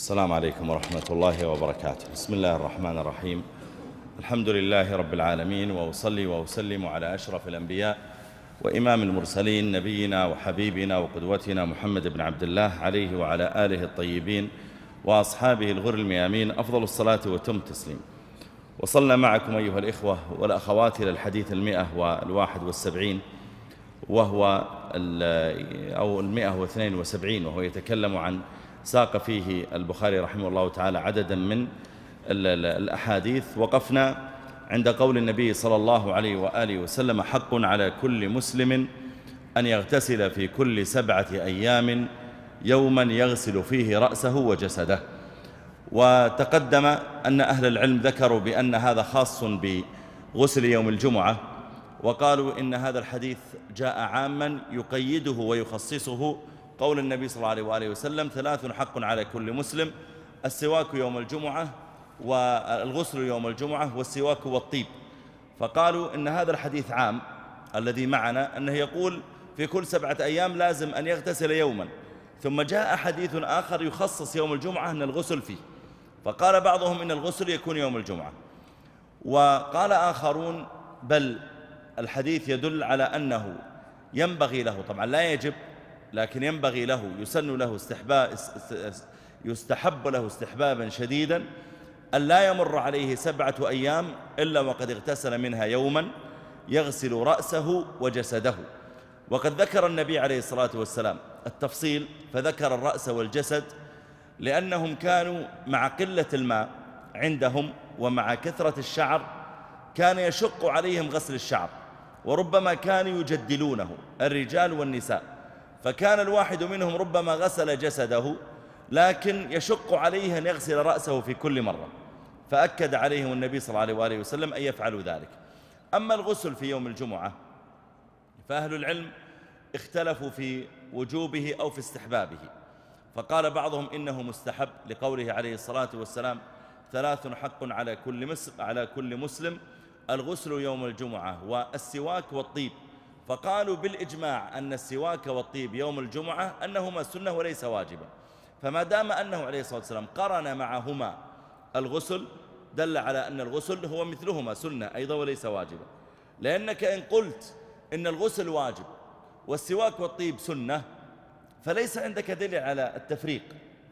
السلام عليكم ورحمة الله وبركاته بسم الله الرحمن الرحيم الحمد لله رب العالمين وأصلي وأسلم على أشرف الأنبياء وإمام المرسلين نبينا وحبيبنا وقدوتنا محمد بن عبد الله عليه وعلى آله الطيبين وأصحابه الغر الميامين أفضل الصلاة وتم تسليم وصلنا معكم أيها الإخوة والأخوات إلى الحديث المئة والواحد والسبعين وهو أو المئة واثنين وسبعين وهو يتكلم عن ساق فيه البخاري رحمه الله تعالى عددا من الأحاديث وقفنا عند قول النبي صلى الله عليه وآله وسلم حق على كل مسلم أن يغتسل في كل سبعة أيام يوما يغسل فيه رأسه وجسده وتقدم أن أهل العلم ذكروا بأن هذا خاص بغسل يوم الجمعة وقالوا إن هذا الحديث جاء عاما يقيده ويخصصه قول النبي صلى الله عليه وآله وسلم ثلاث حق على كل مسلم السواك يوم الجمعة والغسل يوم الجمعة والسواك والطيب فقالوا إن هذا الحديث عام الذي معنا أنه يقول في كل سبعة أيام لازم أن يغتسل يوما ثم جاء حديث آخر يخصص يوم الجمعة أن الغسل فيه فقال بعضهم إن الغسل يكون يوم الجمعة وقال آخرون بل الحديث يدل على أنه ينبغي له طبعا لا يجب لكن ينبغي له يسن له استحبا يستحب له استحبابا شديدا أن لا يمر عليه سبعة أيام إلا وقد اغتسل منها يوما يغسل رأسه وجسده وقد ذكر النبي عليه الصلاة والسلام التفصيل فذكر الرأس والجسد لأنهم كانوا مع قلة الماء عندهم ومع كثرة الشعر كان يشق عليهم غسل الشعر وربما كانوا يجدلونه الرجال والنساء فكان الواحد منهم ربما غسل جسده لكن يشق عليه أن يغسل رأسه في كل مرة فأكد عليهم النبي صلى الله عليه وسلم أن يفعلوا ذلك أما الغسل في يوم الجمعة فأهل العلم اختلفوا في وجوبه أو في استحبابه فقال بعضهم إنه مستحب لقوله عليه الصلاة والسلام ثلاث حق على كل مسلم على كل مسلم الغسل يوم الجمعة والسواك والطيب فقالوا بالإجماع أن السواك والطيب يوم الجمعة أنهما سنة وليس واجبا فما دام أنه عليه الصلاة والسلام قرن معهما الغسل دل على أن الغسل هو مثلهما سنة أيضا وليس واجبا لأنك إن قلت إن الغسل واجب والسواك والطيب سنة فليس عندك دليل على التفريق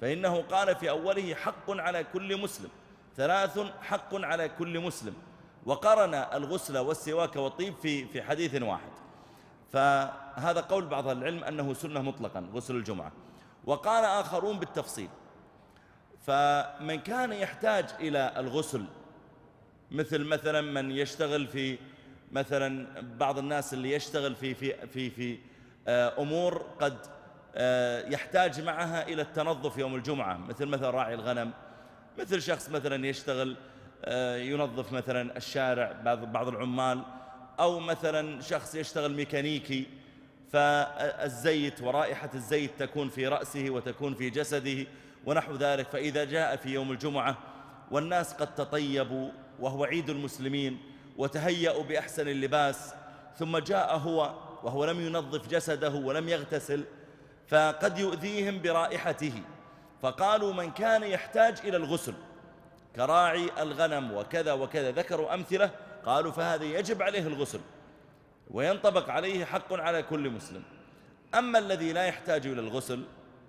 فإنه قال في أوله حق على كل مسلم ثلاث حق على كل مسلم وقرن الغسل والسواك والطيب في في حديث واحد فهذا قول بعض العلم أنه سنة مطلقا غسل الجمعة وقال آخرون بالتفصيل فمن كان يحتاج إلى الغسل مثل مثلا من يشتغل في مثلا بعض الناس اللي يشتغل في في في في آه، أمور قد آه، يحتاج معها إلى التنظف يوم الجمعة مثل مثلا راعي الغنم مثل شخص مثلا يشتغل آه، ينظف مثلا الشارع بعض بعض العمال أو مثلا شخص يشتغل ميكانيكي فالزيت ورائحة الزيت تكون في رأسه وتكون في جسده ونحو ذلك فإذا جاء في يوم الجمعة والناس قد تطيبوا وهو عيد المسلمين وتهيأوا بأحسن اللباس ثم جاء هو وهو لم ينظف جسده ولم يغتسل فقد يؤذيهم برائحته فقالوا من كان يحتاج إلى الغسل كراعي الغنم وكذا وكذا ذكروا أمثلة قالوا فهذا يجب عليه الغسل وينطبق عليه حق على كل مسلم أما الذي لا يحتاج إلى الغسل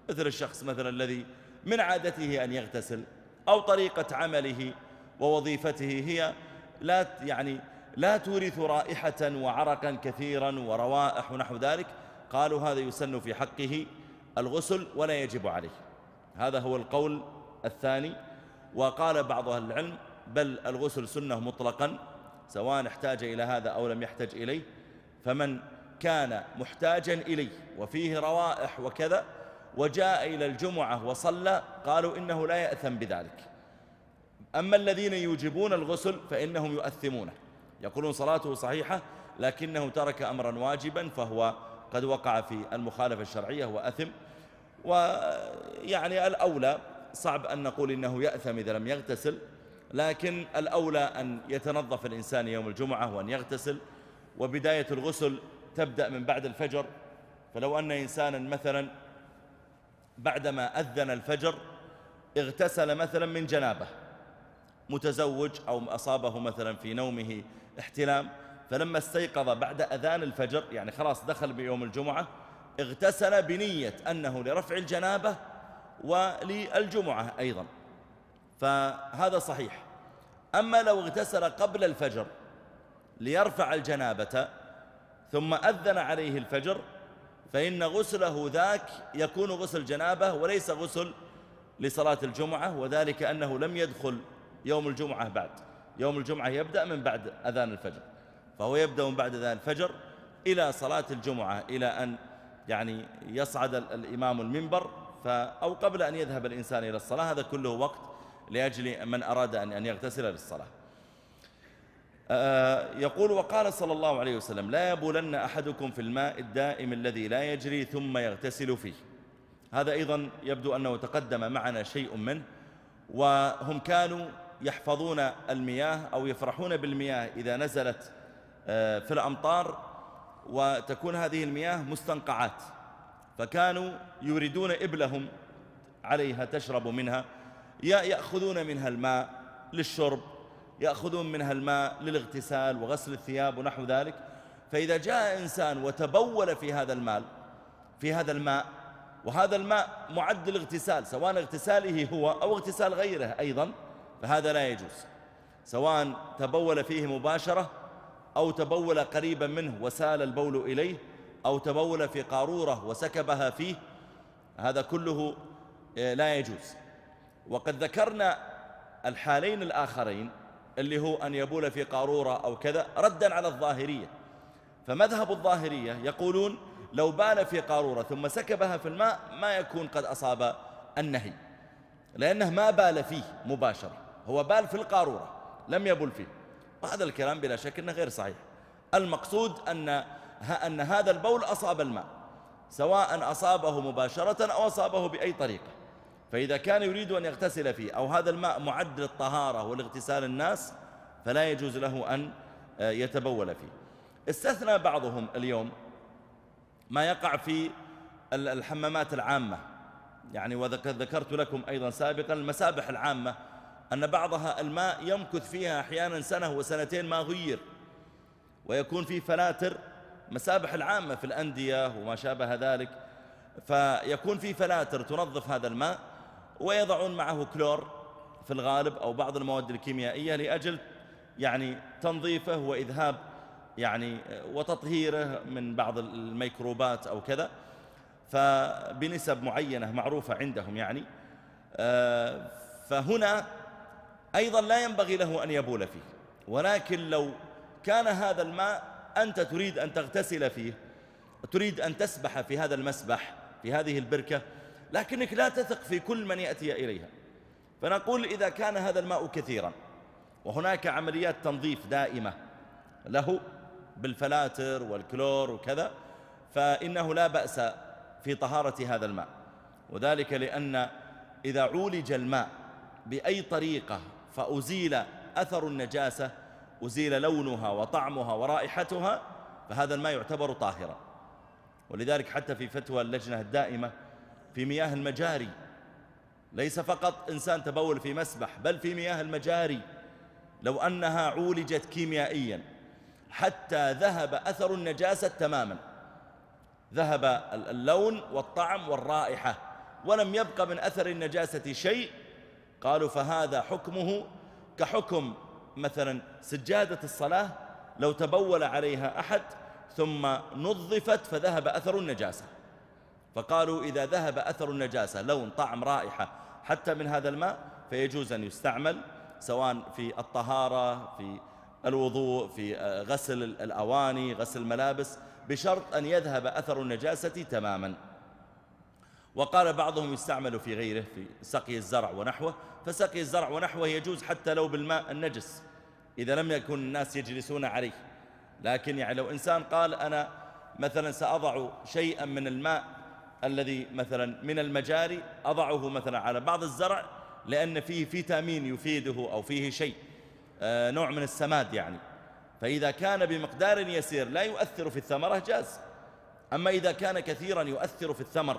مثل الشخص مثلا الذي من عادته أن يغتسل أو طريقة عمله ووظيفته هي لا يعني لا تورث رائحة وعرقا كثيرا وروائح ونحو ذلك قالوا هذا يسن في حقه الغسل ولا يجب عليه هذا هو القول الثاني وقال بعض أهل العلم بل الغسل سنة مطلقا سواء احتاج إلى هذا أو لم يحتج إليه فمن كان محتاجا إليه وفيه روائح وكذا وجاء إلى الجمعة وصلى قالوا إنه لا يأثم بذلك أما الذين يوجبون الغسل فإنهم يؤثمونه يقولون صلاته صحيحة لكنه ترك أمرا واجبا فهو قد وقع في المخالفة الشرعية وأثم ويعني الأولى صعب أن نقول إنه يأثم إذا لم يغتسل لكن الأولى أن يتنظف الإنسان يوم الجمعة وأن يغتسل وبداية الغسل تبدأ من بعد الفجر فلو أن إنسانا مثلا بعدما أذن الفجر اغتسل مثلا من جنابه متزوج أو أصابه مثلا في نومه احتلام فلما استيقظ بعد أذان الفجر يعني خلاص دخل بيوم الجمعة اغتسل بنية أنه لرفع الجنابة وللجمعة أيضا فهذا صحيح أما لو اغتسل قبل الفجر ليرفع الجنابة ثم أذن عليه الفجر فإن غسله ذاك يكون غسل جنابة وليس غسل لصلاة الجمعة وذلك أنه لم يدخل يوم الجمعة بعد يوم الجمعة يبدأ من بعد أذان الفجر فهو يبدأ من بعد أذان الفجر إلى صلاة الجمعة إلى أن يعني يصعد الإمام المنبر أو قبل أن يذهب الإنسان إلى الصلاة هذا كله وقت لأجل من أراد أن يغتسل للصلاة أه، أه، يقول وقال صلى الله عليه وسلم لا يبولن أحدكم في الماء الدائم الذي لا يجري ثم يغتسل فيه هذا أيضا يبدو أنه تقدم معنا شيء منه وهم كانوا يحفظون المياه أو يفرحون بالمياه إذا نزلت أه، في الأمطار وتكون هذه المياه مستنقعات فكانوا يريدون إبلهم عليها تشرب منها يأخذون منها الماء للشرب يأخذون منها الماء للاغتسال وغسل الثياب ونحو ذلك فإذا جاء إنسان وتبول في هذا المال في هذا الماء وهذا الماء معد للاغتسال سواء اغتساله هو أو اغتسال غيره أيضا فهذا لا يجوز سواء تبول فيه مباشرة أو تبول قريبا منه وسال البول إليه أو تبول في قارورة وسكبها فيه هذا كله آه، لا يجوز وقد ذكرنا الحالين الآخرين اللي هو أن يبول في قارورة أو كذا ردا على الظاهرية فمذهب الظاهرية يقولون لو بال في قارورة ثم سكبها في الماء ما يكون قد أصاب النهي لأنه ما بال فيه مباشرة هو بال في القارورة لم يبل فيه وهذا الكلام بلا شك أنه غير صحيح المقصود أن, أن هذا البول أصاب الماء سواء أصابه مباشرة أو أصابه بأي طريقة فإذا كان يريد أن يغتسل فيه أو هذا الماء معد للطهارة والاغتسال الناس فلا يجوز له أن آه، يتبول فيه استثنى بعضهم اليوم ما يقع في الحمامات العامة يعني وقد ذكرت لكم أيضا سابقا المسابح العامة أن بعضها الماء يمكث فيها أحيانا سنة وسنتين ما غير ويكون فيه فلاتر مسابح العامة في الأندية وما شابه ذلك فيكون فيه فلاتر تنظف هذا الماء ويضعون معه كلور في الغالب أو بعض المواد الكيميائية لأجل يعني تنظيفه وإذهاب يعني آه، وتطهيره من بعض الميكروبات أو كذا فبنسب معينة معروفة عندهم يعني آه، فهنا أيضا لا ينبغي له أن يبول فيه ولكن لو كان هذا الماء أنت تريد أن تغتسل فيه تريد أن تسبح في هذا المسبح في هذه البركة لكنك لا تثق في كل من يأتي إليها فنقول إذا كان هذا الماء كثيرا وهناك عمليات تنظيف دائمة له بالفلاتر والكلور وكذا فإنه لا بأس في طهارة هذا الماء وذلك لأن إذا عولج الماء بأي طريقة فأزيل أثر النجاسة أزيل لونها وطعمها ورائحتها فهذا الماء يعتبر طاهرا ولذلك حتى في فتوى اللجنة الدائمة في مياه المجاري ليس فقط إنسان تبول في مسبح بل في مياه المجاري لو أنها عولجت كيميائيا حتى ذهب أثر النجاسة تماما ذهب اللون والطعم والرائحة ولم يبق من أثر النجاسة شيء قالوا فهذا حكمه كحكم مثلا سجادة الصلاة لو تبول عليها أحد ثم نظفت فذهب أثر النجاسة فقالوا إذا ذهب أثر النجاسة لون طعم رائحة حتى من هذا الماء فيجوز أن يستعمل سواء في الطهارة في الوضوء في آه، غسل الأواني غسل الملابس بشرط أن يذهب أثر النجاسة تماما وقال بعضهم يستعمل في غيره في سقي الزرع ونحوه فسقي الزرع ونحوه يجوز حتى لو بالماء النجس إذا لم يكن الناس يجلسون عليه لكن يعني لو إنسان قال أنا مثلا سأضع شيئا من الماء الذي مثلا من المجاري أضعه مثلا على بعض الزرع لأن فيه فيتامين يفيده أو فيه شيء آه، نوع من السماد يعني فإذا كان بمقدار يسير لا يؤثر في الثمرة جاز أما إذا كان كثيرا يؤثر في الثمر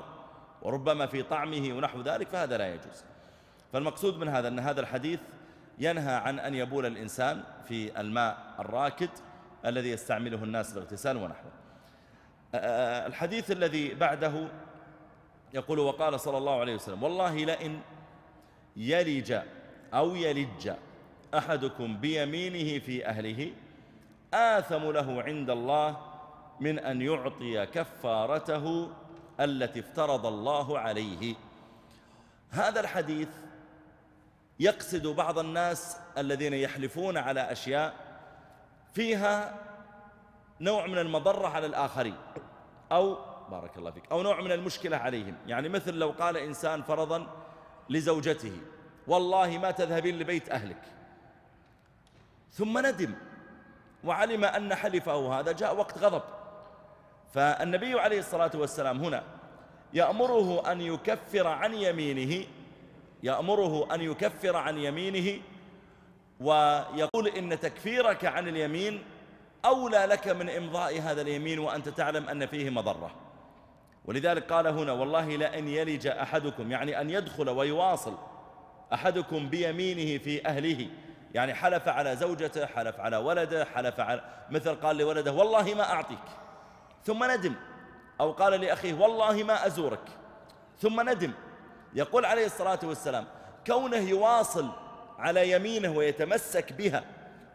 وربما في طعمه ونحو ذلك فهذا لا يجوز فالمقصود من هذا أن هذا الحديث ينهى عن أن يبول الإنسان في الماء الراكد الذي يستعمله الناس للاغتسال ونحوه آه، آه، الحديث الذي بعده يقول وقال صلى الله عليه وسلم والله لئن يلج أو يلج أحدكم بيمينه في أهله آثم له عند الله من أن يعطي كفارته التي افترض الله عليه هذا الحديث يقصد بعض الناس الذين يحلفون على أشياء فيها نوع من المضرة على الآخرين أو بارك الله فيك أو نوع من المشكلة عليهم يعني مثل لو قال إنسان فرضا لزوجته والله ما تذهبين لبيت أهلك ثم ندم وعلم أن حلفه هذا جاء وقت غضب فالنبي عليه الصلاة والسلام هنا يأمره أن يكفر عن يمينه يأمره أن يكفر عن يمينه ويقول إن تكفيرك عن اليمين أولى لك من إمضاء هذا اليمين وأنت تعلم أن فيه مضرة ولذلك قال هنا والله لأن يلج أحدكم يعني أن يدخل ويواصل أحدكم بيمينه في أهله يعني حلف على زوجته حلف على ولده حلف على مثل قال لولده والله ما أعطيك ثم ندم أو قال لأخيه والله ما أزورك ثم ندم يقول عليه الصلاة والسلام كونه يواصل على يمينه ويتمسك بها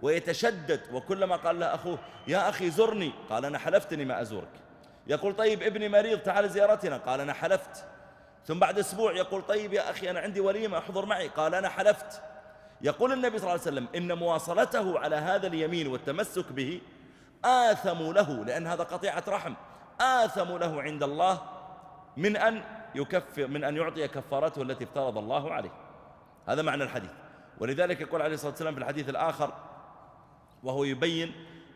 ويتشدد وكلما قال له أخوه يا أخي زرني قال أنا حلفتني ما أزورك يقول طيب ابني مريض تعال زيارتنا قال أنا حلفت ثم بعد أسبوع يقول طيب يا أخي أنا عندي وليمة احضر معي قال أنا حلفت يقول النبي صلى الله عليه وسلم إن مواصلته على هذا اليمين والتمسك به آثم له لأن هذا قطيعة رحم آثم له عند الله من أن يكفر من أن يعطي كفارته التي افترض الله عليه هذا معنى الحديث ولذلك يقول عليه الصلاة والسلام في الحديث الآخر وهو يبين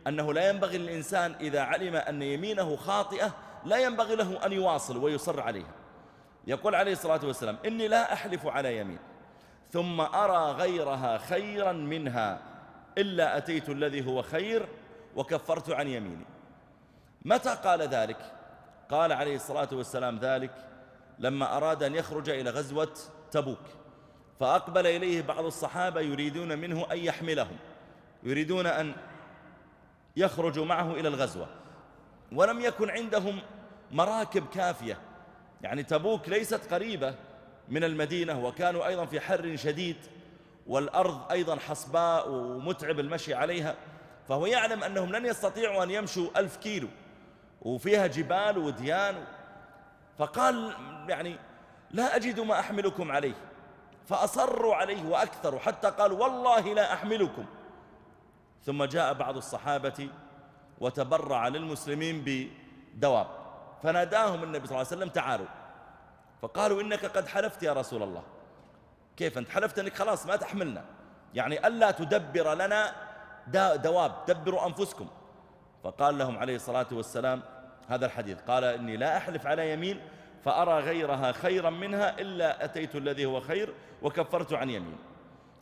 أنه لا ينبغي للإنسان إذا علم أن يمينه خاطئة لا ينبغي له أن يواصل ويصر عليها يقول عليه الصلاة والسلام إني لا أحلف على يمين ثم أرى غيرها خيرا منها إلا أتيت الذي هو خير وكفرت عن يميني متى قال ذلك قال عليه الصلاة والسلام ذلك لما أراد أن يخرج إلى غزوة تبوك فأقبل إليه بعض الصحابة يريدون منه أن يحملهم يريدون أن يخرج معه إلى الغزوة ولم يكن عندهم مراكب كافية يعني تبوك ليست قريبة من المدينة وكانوا أيضا في حر شديد والأرض أيضا حصباء ومتعب المشي عليها فهو يعلم أنهم لن يستطيعوا أن يمشوا ألف كيلو وفيها جبال وديان فقال يعني لا أجد ما أحملكم عليه فأصروا عليه وأكثروا حتى قال والله لا أحملكم ثم جاء بعض الصحابة وتبرع للمسلمين بدواب فناداهم النبي صلى الله عليه وسلم تعالوا فقالوا إنك قد حلفت يا رسول الله كيف أنت حلفت أنك خلاص ما تحملنا يعني ألا تدبر لنا دواب دبروا أنفسكم فقال لهم عليه الصلاة والسلام هذا الحديث قال إني لا أحلف على يمين فأرى غيرها خيرا منها إلا أتيت الذي هو خير وكفرت عن يمين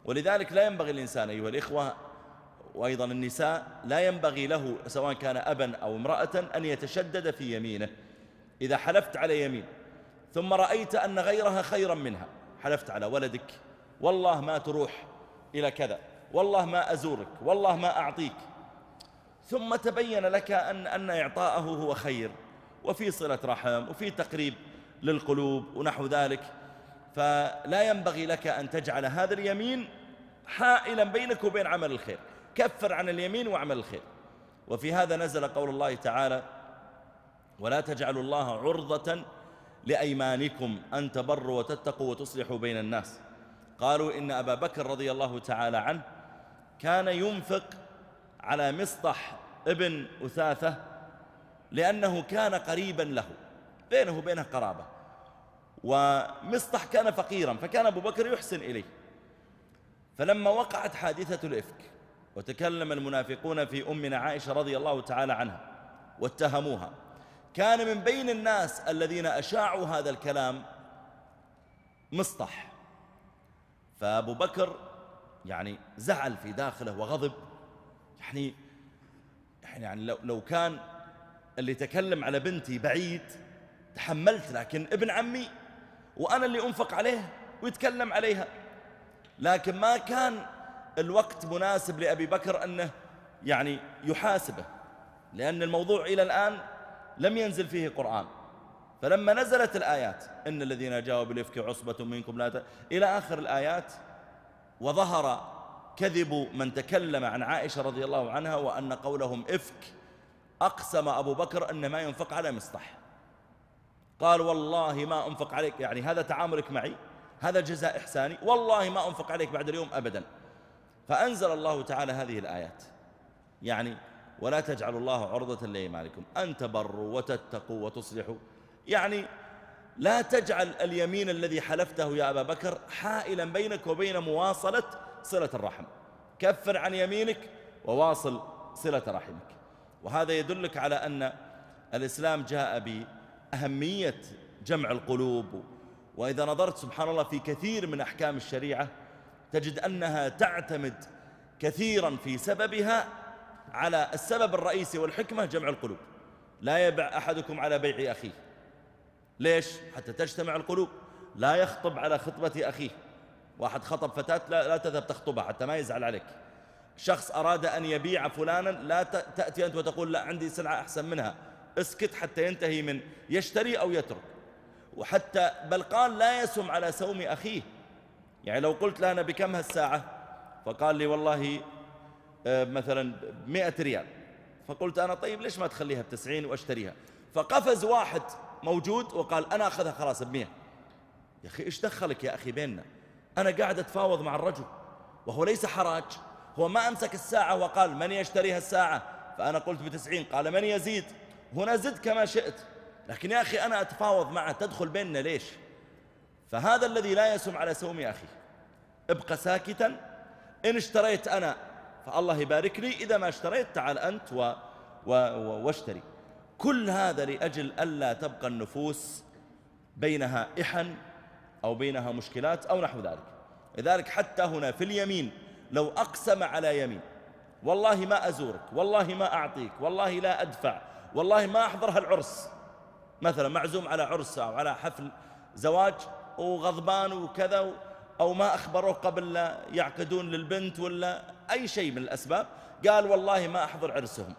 ولذلك لا ينبغي الإنسان أيها الإخوة وأيضا النساء لا ينبغي له سواء كان أبا أو امرأة أن يتشدد في يمينه إذا حلفت على يمين ثم رأيت أن غيرها خيرا منها حلفت على ولدك والله ما تروح إلى كذا والله ما أزورك والله ما أعطيك ثم تبين لك أن, أن إعطاءه هو خير وفي صلة رحم وفي تقريب للقلوب ونحو ذلك فلا ينبغي لك أن تجعل هذا اليمين حائلا بينك وبين عمل الخير كفر عن اليمين واعمل الخير وفي هذا نزل قول الله تعالى ولا تجعلوا الله عرضة لأيمانكم أن تبروا وتتقوا وتصلحوا بين الناس قالوا إن أبا بكر رضي الله تعالى عنه كان ينفق على مصطح ابن أثاثة لأنه كان قريبا له بينه وبينه قرابة ومصطح كان فقيرا فكان أبو بكر يحسن إليه فلما وقعت حادثة الإفك وتكلم المنافقون في أمنا عائشة رضي الله تعالى عنها واتهموها كان من بين الناس الذين أشاعوا هذا الكلام مصطح فأبو بكر يعني زعل في داخله وغضب يعني يعني, يعني لو, لو كان اللي تكلم على بنتي بعيد تحملت لكن ابن عمي وأنا اللي أنفق عليه ويتكلم عليها لكن ما كان الوقت مناسب لأبي بكر أنه يعني يحاسبه لأن الموضوع إلى الآن لم ينزل فيه قرآن فلما نزلت الآيات إن الذين جاءوا بالإفك عصبة منكم لا ت... إلى آخر الآيات وظهر كذب من تكلم عن عائشة رضي الله عنها وأن قولهم إفك أقسم أبو بكر أن ما ينفق على مصطح قال والله ما أنفق عليك يعني هذا تعاملك معي هذا جزاء إحساني والله ما أنفق عليك بعد اليوم أبدا فأنزل الله تعالى هذه الآيات يعني ولا تجعل الله عرضة لأيمانكم أن تبروا وتتقوا وتصلحوا يعني لا تجعل اليمين الذي حلفته يا أبا بكر حائلا بينك وبين مواصلة صلة الرحم كفر عن يمينك وواصل صلة رحمك وهذا يدلك على أن الإسلام جاء بأهمية جمع القلوب وإذا نظرت سبحان الله في كثير من أحكام الشريعة تجد أنها تعتمد كثيرا في سببها على السبب الرئيسي والحكمة جمع القلوب لا يبع أحدكم على بيع أخيه ليش؟ حتى تجتمع القلوب لا يخطب على خطبة أخيه واحد خطب فتاة لا, لا تذهب تخطبها حتى ما يزعل عليك شخص أراد أن يبيع فلانا لا تأتي أنت وتقول لا عندي سلعة أحسن منها اسكت حتى ينتهي من يشتري أو يترك وحتى بل قال لا يسم على سوم أخيه يعني لو قلت له أنا بكم هالساعة فقال لي والله آه، مثلا مئة ريال فقلت أنا طيب ليش ما تخليها بتسعين وأشتريها فقفز واحد موجود وقال أنا أخذها خلاص بمئة يا أخي إيش دخلك يا أخي بيننا أنا قاعد أتفاوض مع الرجل وهو ليس حراج هو ما أمسك الساعة وقال من يشتريها الساعة فأنا قلت بتسعين قال من يزيد هنا زد كما شئت لكن يا أخي أنا أتفاوض معه تدخل بيننا ليش فهذا الذي لا يسم على سوم أخي ابقى ساكتا إن اشتريت أنا فالله يبارك لي إذا ما اشتريت تعال أنت و و و واشتري كل هذا لأجل ألا تبقى النفوس بينها إحن أو بينها مشكلات أو نحو ذلك لذلك حتى هنا في اليمين لو أقسم على يمين والله ما أزورك والله ما أعطيك والله لا أدفع والله ما أحضر هالعرس مثلا معزوم على عرس أو على حفل زواج وغضبان وكذا أو ما أخبروه قبل لا يعقدون للبنت ولا أي شيء من الأسباب قال والله ما أحضر عرسهم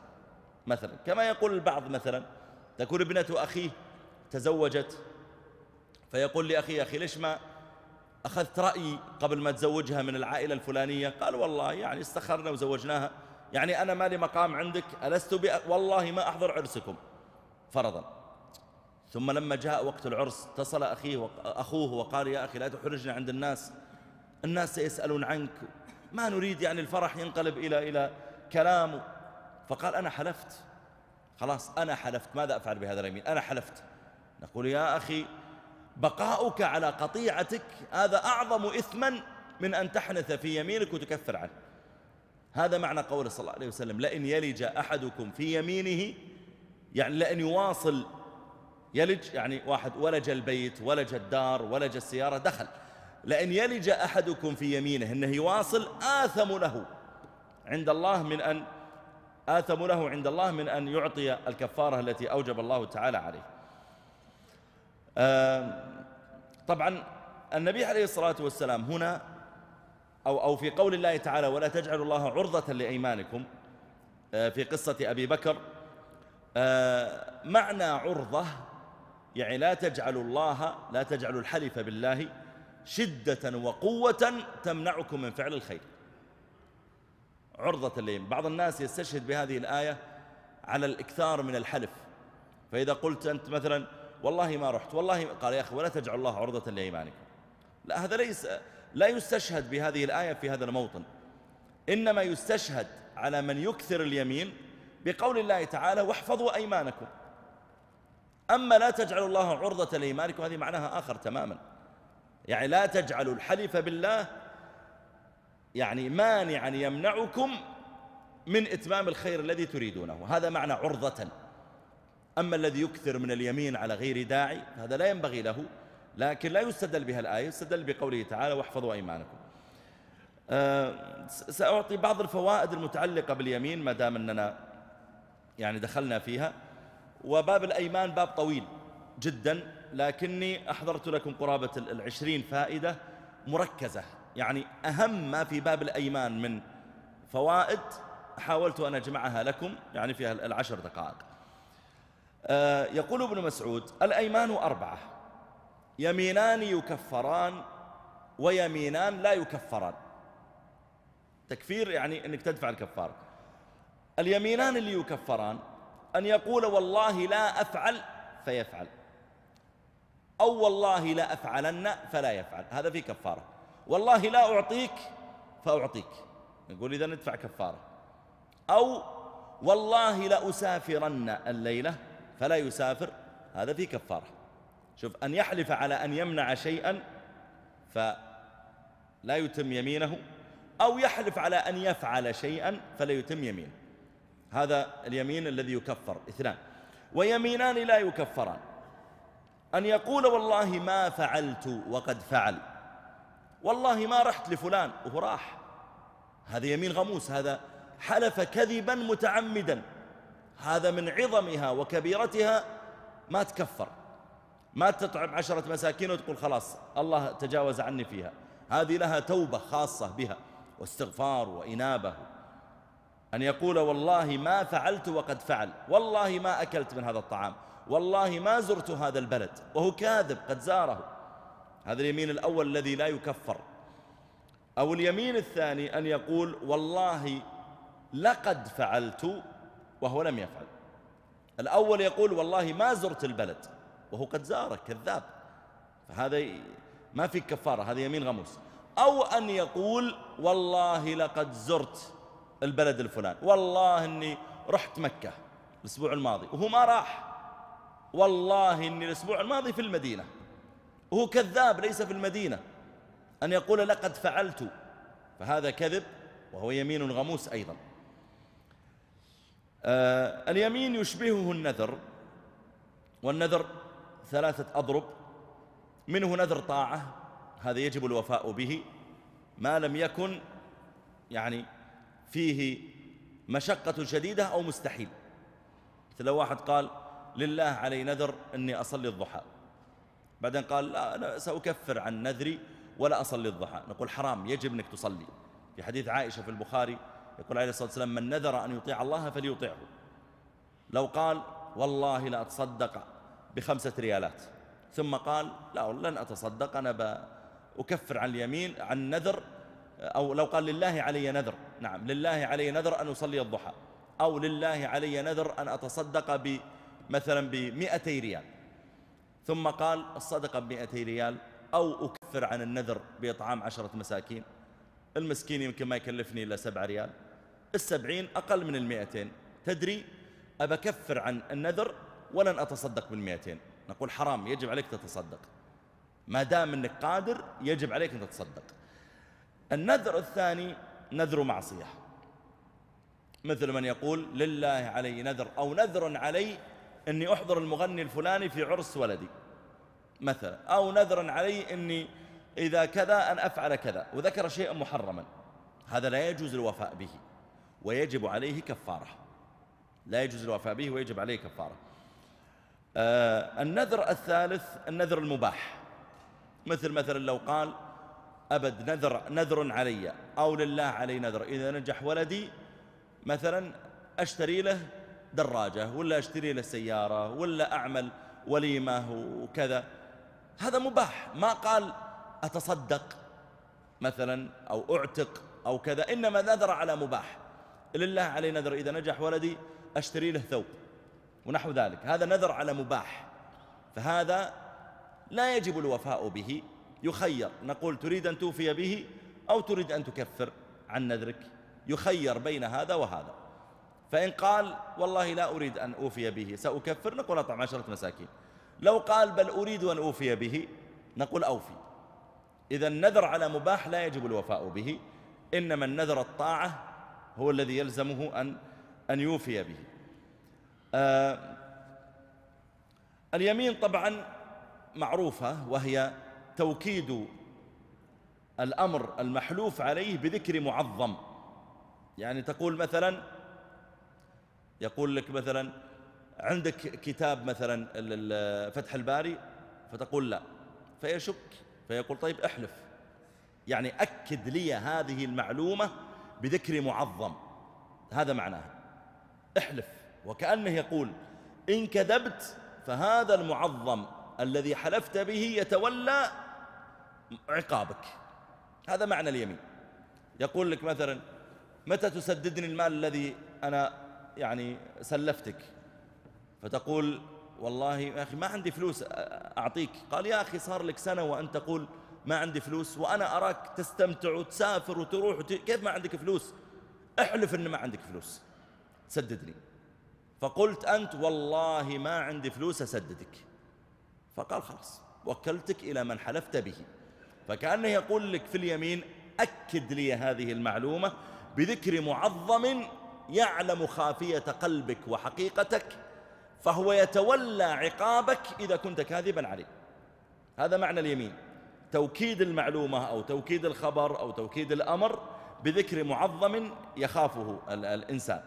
مثلا كما يقول البعض مثلا تكون ابنة أخيه تزوجت فيقول لي أخي أخي ليش ما أخذت رأيي قبل ما تزوجها من العائلة الفلانية قال والله يعني استخرنا وزوجناها يعني أنا ما لي مقام عندك ألست بأ... والله ما أحضر عرسكم فرضا ثم لما جاء وقت العرس اتصل أخيه أخوه وقال يا أخي لا تحرجنا عند الناس الناس سيسألون عنك ما نريد يعني الفرح ينقلب إلى إلى كلام فقال أنا حلفت خلاص أنا حلفت ماذا أفعل بهذا اليمين أنا حلفت نقول يا أخي بقاؤك على قطيعتك هذا أعظم إثما من أن تحنث في يمينك وتكفر عنه هذا معنى قول صلى الله عليه وسلم لئن يلج أحدكم في يمينه يعني لئن يواصل يلج يعني واحد ولج البيت ولج الدار ولج السيارة دخل لأن يلج أحدكم في يمينه إنه يواصل آثم له عند الله من أن آثم له عند الله من أن يعطي الكفارة التي أوجب الله تعالى عليه طبعا النبي عليه الصلاة والسلام هنا أو, أو في قول الله تعالى ولا تجعلوا الله عرضة لأيمانكم في قصة أبي بكر معنى عرضة يعني لا تجعلوا الله لا تجعلوا الحلف بالله شدة وقوة تمنعكم من فعل الخير عرضة لهم بعض الناس يستشهد بهذه الآية على الإكثار من الحلف فإذا قلت أنت مثلا والله ما رحت والله قال يا أخي ولا تجعل الله عرضة لأيمانكم لا هذا ليس لا يستشهد بهذه الآية في هذا الموطن إنما يستشهد على من يكثر اليمين بقول الله تعالى واحفظوا أيمانكم أما لا تجعل الله عرضة لإيمانكم هذه معناها آخر تماما يعني لا تجعلوا الحلف بالله يعني مانعا يمنعكم من إتمام الخير الذي تريدونه هذا معنى عرضة أما الذي يكثر من اليمين على غير داعي هذا لا ينبغي له لكن لا يستدل بها الآية يستدل بقوله تعالى واحفظوا أيمانكم آه، سأعطي بعض الفوائد المتعلقة باليمين ما دام أننا يعني دخلنا فيها وباب الأيمان باب طويل جدا لكني أحضرت لكم قرابة العشرين فائدة مركزة يعني أهم ما في باب الأيمان من فوائد حاولت أن أجمعها لكم يعني فيها العشر دقائق آه، يقول ابن مسعود الأيمان أربعة يمينان يكفران ويمينان لا يكفران تكفير يعني أنك تدفع الكفارة اليمينان اللي يكفران أن يقول والله لا أفعل فيفعل أو والله لا أفعلن فلا يفعل هذا في كفارة والله لا أعطيك فأعطيك نقول إذا ندفع كفارة أو والله لأسافرن الليلة فلا يسافر هذا في كفارة شوف أن يحلف على أن يمنع شيئا فلا يتم يمينه أو يحلف على أن يفعل شيئا فلا يتم يمينه هذا اليمين الذي يكفر اثنان ويمينان لا يكفران أن يقول والله ما فعلت وقد فعل والله ما رحت لفلان وهو راح هذا يمين غموس هذا حلف كذبا متعمدا هذا من عظمها وكبيرتها ما تكفر ما تطعم عشرة مساكين وتقول خلاص الله تجاوز عني فيها هذه لها توبة خاصة بها واستغفار وإنابة أن يقول والله ما فعلت وقد فعل والله ما أكلت من هذا الطعام والله ما زرت هذا البلد وهو كاذب قد زاره هذا اليمين الأول الذي لا يكفر أو اليمين الثاني أن يقول والله لقد فعلت وهو لم يفعل الأول يقول والله ما زرت البلد وهو قد زارك كذاب فهذا ما في كفارة هذا يمين غموس أو أن يقول والله لقد زرت البلد الفلاني والله اني رحت مكة الاسبوع الماضي وهو ما راح والله اني الاسبوع الماضي في المدينة وهو كذاب ليس في المدينة أن يقول لقد فعلت فهذا كذب وهو يمين غموس أيضا آه اليمين يشبهه النذر والنذر ثلاثة أضرب منه نذر طاعة هذا يجب الوفاء به ما لم يكن يعني فيه مشقة شديدة أو مستحيل مثل لو واحد قال لله علي نذر أني أصلي الضحى بعدين قال لا أنا سأكفر عن نذري ولا أصلي الضحى نقول حرام يجب أنك تصلي في حديث عائشة في البخاري يقول عليه الصلاة والسلام من نذر أن يطيع الله فليطيعه لو قال والله لا أتصدق بخمسة ريالات ثم قال لا لن أتصدق أنا بأكفر عن اليمين عن نذر أو لو قال لله علي نذر نعم لله علي نذر أن أصلي الضحى أو لله علي نذر أن أتصدق مثلا بمئتي ريال ثم قال الصدقة بمئتي ريال أو أكفر عن النذر بإطعام عشرة مساكين المسكين يمكن ما يكلفني إلا سبع ريال السبعين أقل من المئتين تدري أبكفر عن النذر ولن أتصدق بالمئتين نقول حرام يجب عليك تتصدق ما دام أنك قادر يجب عليك أن تتصدق النذر الثاني نذر معصية مثل من يقول لله علي نذر أو نذر علي أني أحضر المغني الفلاني في عرس ولدي مثلا أو نذر علي أني إذا كذا أن أفعل كذا وذكر شيئا محرما هذا لا يجوز الوفاء به ويجب عليه كفارة لا يجوز الوفاء به ويجب عليه كفارة آه النذر الثالث النذر المباح مثل مثلا لو قال أبد نذر نذر علي أو لله علي نذر إذا نجح ولدي مثلا أشتري له دراجة ولا أشتري له سيارة ولا أعمل وليمة وكذا هذا مباح ما قال أتصدق مثلا أو أعتق أو كذا إنما نذر على مباح لله علي نذر إذا نجح ولدي أشتري له ثوب ونحو ذلك هذا نذر على مباح فهذا لا يجب الوفاء به يخير نقول تريد أن توفي به أو تريد أن تكفر عن نذرك يخير بين هذا وهذا فإن قال والله لا أريد أن أوفي به سأكفر نقول أطعم عشرة مساكين لو قال بل أريد أن أوفي به نقول أوفي إذا النذر على مباح لا يجب الوفاء به إنما النذر الطاعة هو الذي يلزمه أن أن يوفي به آه اليمين طبعا معروفة وهي توكيد الأمر المحلوف عليه بذكر معظم يعني تقول مثلا يقول لك مثلا عندك كتاب مثلا فتح الباري فتقول لا فيشك فيقول طيب احلف يعني أكد لي هذه المعلومة بذكر معظم هذا معناه احلف وكأنه يقول إن كذبت فهذا المعظم الذي حلفت به يتولى عقابك هذا معنى اليمين يقول لك مثلا متى تسددني المال الذي أنا يعني سلفتك فتقول والله يا أخي ما عندي فلوس أعطيك قال يا أخي صار لك سنة وأنت تقول ما عندي فلوس وأنا أراك تستمتع وتسافر وتروح وت... كيف ما عندك فلوس احلف أن ما عندك فلوس سددني فقلت أنت والله ما عندي فلوس أسددك فقال خلاص وكلتك إلى من حلفت به فكأنه يقول لك في اليمين أكد لي هذه المعلومة بذكر معظم يعلم خافية قلبك وحقيقتك فهو يتولى عقابك إذا كنت كاذبا عليه هذا معنى اليمين توكيد المعلومة أو توكيد الخبر أو توكيد الأمر بذكر معظم يخافه الإنسان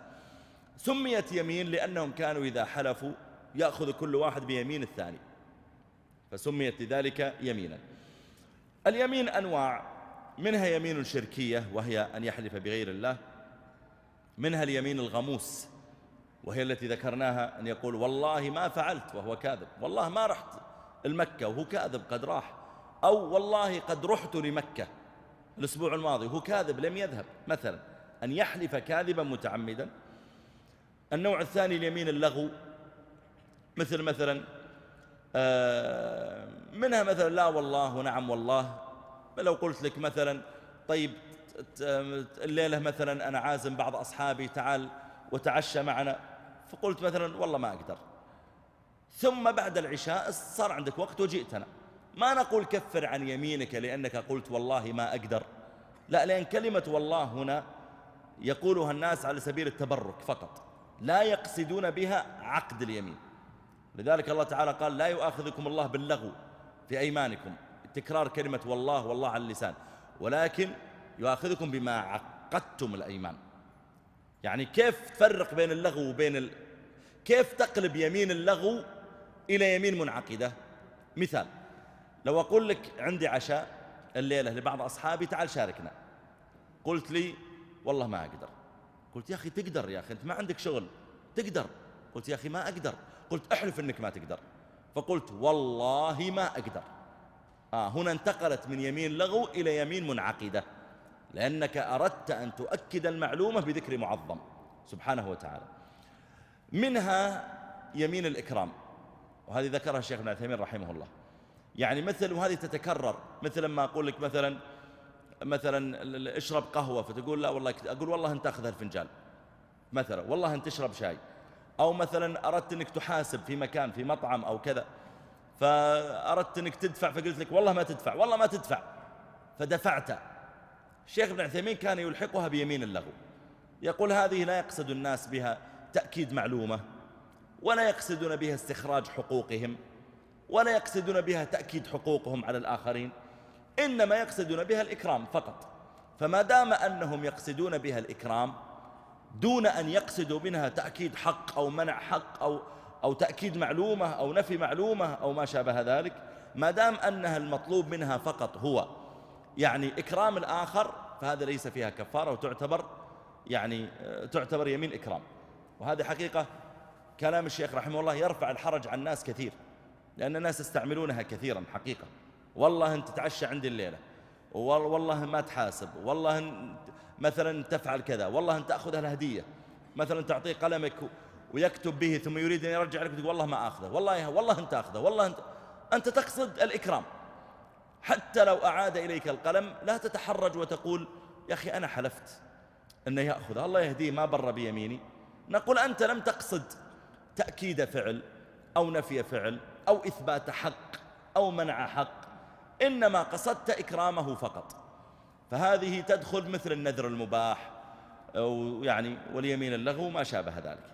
سميت يمين لأنهم كانوا إذا حلفوا يأخذ كل واحد بيمين الثاني فسميت لذلك يمينا اليمين أنواع منها يمين شركية وهي أن يحلف بغير الله منها اليمين الغموس وهي التي ذكرناها أن يقول والله ما فعلت وهو كاذب والله ما رحت المكة وهو كاذب قد راح أو والله قد رحت لمكة الأسبوع الماضي هو كاذب لم يذهب مثلا أن يحلف كاذبا متعمدا النوع الثاني اليمين اللغو مثل مثلا آه، منها مثلا لا والله ونعم والله لو قلت لك مثلا طيب الليلة مثلا أنا عازم بعض أصحابي تعال وتعشى معنا فقلت مثلا والله ما أقدر ثم بعد العشاء صار عندك وقت وجئتنا ما نقول كفر عن يمينك لأنك قلت والله ما أقدر لا لأن كلمة والله هنا يقولها الناس على سبيل التبرك فقط لا يقصدون بها عقد اليمين لذلك الله تعالى قال لا يؤاخذكم الله باللغو في أيمانكم تكرار كلمة والله والله على اللسان ولكن يؤاخذكم بما عقدتم الأيمان يعني كيف تفرق بين اللغو وبين ال... كيف تقلب يمين اللغو إلى يمين منعقدة مثال لو أقول لك عندي عشاء الليلة لبعض أصحابي تعال شاركنا قلت لي والله ما أقدر قلت يا أخي تقدر يا أخي أنت ما عندك شغل تقدر قلت يا أخي ما أقدر قلت احلف انك ما تقدر فقلت والله ما أقدر آه هنا انتقلت من يمين لغو إلى يمين منعقدة لأنك أردت أن تؤكد المعلومة بذكر معظم سبحانه وتعالى منها يمين الإكرام وهذه ذكرها الشيخ ابن عثيمين رحمه الله يعني مثل وهذه تتكرر مثل ما أقول لك مثلا مثلا اشرب قهوة فتقول لا والله أقول والله أنت أخذ الفنجان مثلا والله أنت تشرب شاي أو مثلا أردت أنك تحاسب في مكان في مطعم أو كذا فأردت أنك تدفع فقلت لك والله ما تدفع والله ما تدفع فدفعت الشيخ ابن عثيمين كان يلحقها بيمين اللغو يقول هذه لا يقصد الناس بها تأكيد معلومة ولا يقصدون بها استخراج حقوقهم ولا يقصدون بها تأكيد حقوقهم على الآخرين إنما يقصدون بها الإكرام فقط فما دام أنهم يقصدون بها الإكرام دون أن يقصدوا منها تأكيد حق أو منع حق أو, أو تأكيد معلومة أو نفي معلومة أو ما شابه ذلك ما دام أنها المطلوب منها فقط هو يعني إكرام الآخر فهذا ليس فيها كفارة وتعتبر يعني آه، تعتبر يمين إكرام وهذه حقيقة كلام الشيخ رحمه الله يرفع الحرج عن الناس كثير لأن الناس يستعملونها كثيرا حقيقة والله أنت تتعشى عندي الليلة والله ما تحاسب والله مثلا تفعل كذا والله أن تأخذها الهدية مثلا تعطيه قلمك ويكتب به ثم يريد أن يرجع لك تقول والله ما أخذه والله والله ان تاخذه والله أنت, أنت تقصد الإكرام حتى لو أعاد إليك القلم لا تتحرج وتقول يا أخي أنا حلفت أنه يأخذ الله يهديه ما بر بيميني نقول أنت لم تقصد تأكيد فعل أو نفي فعل أو إثبات حق أو منع حق إنما قصدت إكرامه فقط فهذه تدخل مثل النذر المباح ويعني واليمين اللغو ما شابه ذلك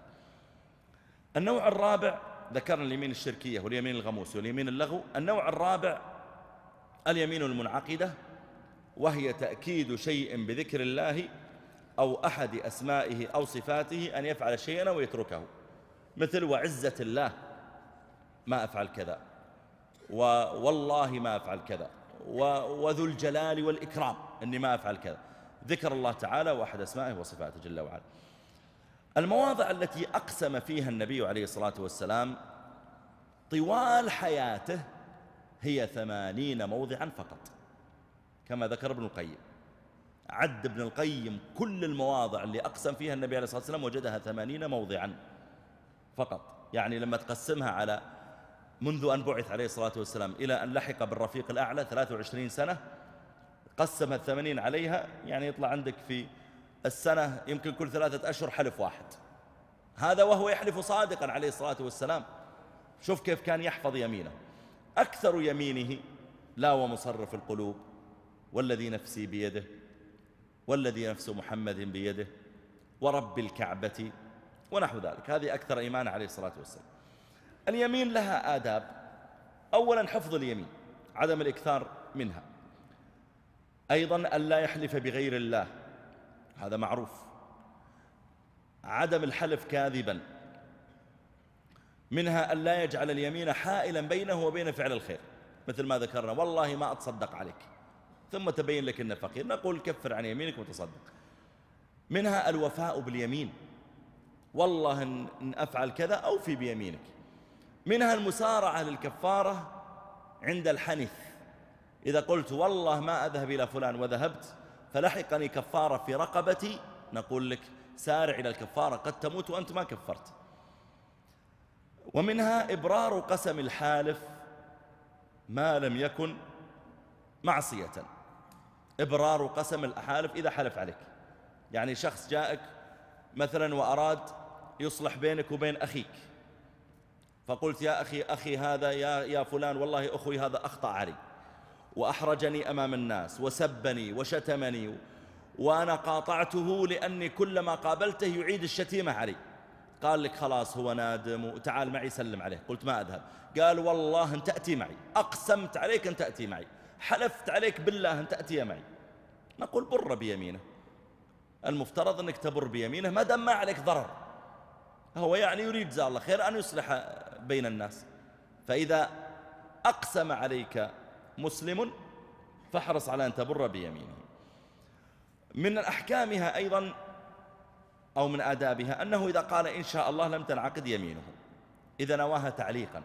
النوع الرابع ذكرنا اليمين الشركية واليمين الغموس واليمين اللغو النوع الرابع اليمين المنعقدة وهي تأكيد شيء بذكر الله أو أحد أسمائه أو صفاته أن يفعل شيئا ويتركه مثل وعزة الله ما أفعل كذا والله ما أفعل كذا وذو الجلال والإكرام أني ما أفعل كذا ذكر الله تعالى وأحد أسمائه وصفاته جل وعلا المواضع التي أقسم فيها النبي عليه الصلاة والسلام طوال حياته هي ثمانين موضعا فقط كما ذكر ابن القيم عد ابن القيم كل المواضع اللي أقسم فيها النبي عليه الصلاة والسلام وجدها ثمانين موضعا فقط يعني لما تقسمها على منذ أن بعث عليه الصلاة والسلام إلى أن لحق بالرفيق الأعلى 23 سنة قسم الثمانين عليها يعني يطلع عندك في السنة يمكن كل ثلاثة أشهر حلف واحد هذا وهو يحلف صادقا عليه الصلاة والسلام شوف كيف كان يحفظ يمينه أكثر يمينه لا ومصرف القلوب والذي نفسي بيده والذي نفس محمد بيده ورب الكعبة ونحو ذلك هذه أكثر إيمان عليه الصلاة والسلام اليمين لها آداب أولا حفظ اليمين عدم الإكثار منها أيضا ألا يحلف بغير الله هذا معروف عدم الحلف كاذبا منها ألا يجعل اليمين حائلا بينه وبين فعل الخير مثل ما ذكرنا والله ما أتصدق عليك ثم تبين لك أنه فقير نقول كفر عن يمينك وتصدق منها الوفاء باليمين والله إن أفعل كذا أوفي بيمينك منها المسارعة للكفارة عند الحنث إذا قلت والله ما أذهب إلى فلان وذهبت فلحقني كفارة في رقبتي نقول لك سارع إلى الكفارة قد تموت وأنت ما كفرت ومنها إبرار قسم الحالف ما لم يكن معصية إبرار قسم الحالف إذا حلف عليك يعني شخص جاءك مثلا وأراد يصلح بينك وبين أخيك فقلت يا أخي أخي هذا يا, يا فلان والله أخوي هذا أخطأ علي وأحرجني أمام الناس وسبني وشتمني وأنا قاطعته لأني كلما قابلته يعيد الشتيمة علي قال لك خلاص هو نادم وتعال معي سلم عليه قلت ما أذهب قال والله أن تأتي معي أقسمت عليك أن تأتي معي حلفت عليك بالله أن تأتي معي نقول بر بيمينه المفترض أنك تبر بيمينه ما دام ما عليك ضرر هو يعني يريد جزاه الله خير أن يصلح بين الناس فإذا أقسم عليك مسلم فاحرص على أن تبر بيمينه من أحكامها أيضا أو من آدابها أنه إذا قال إن شاء الله لم تنعقد يمينه إذا نواها تعليقا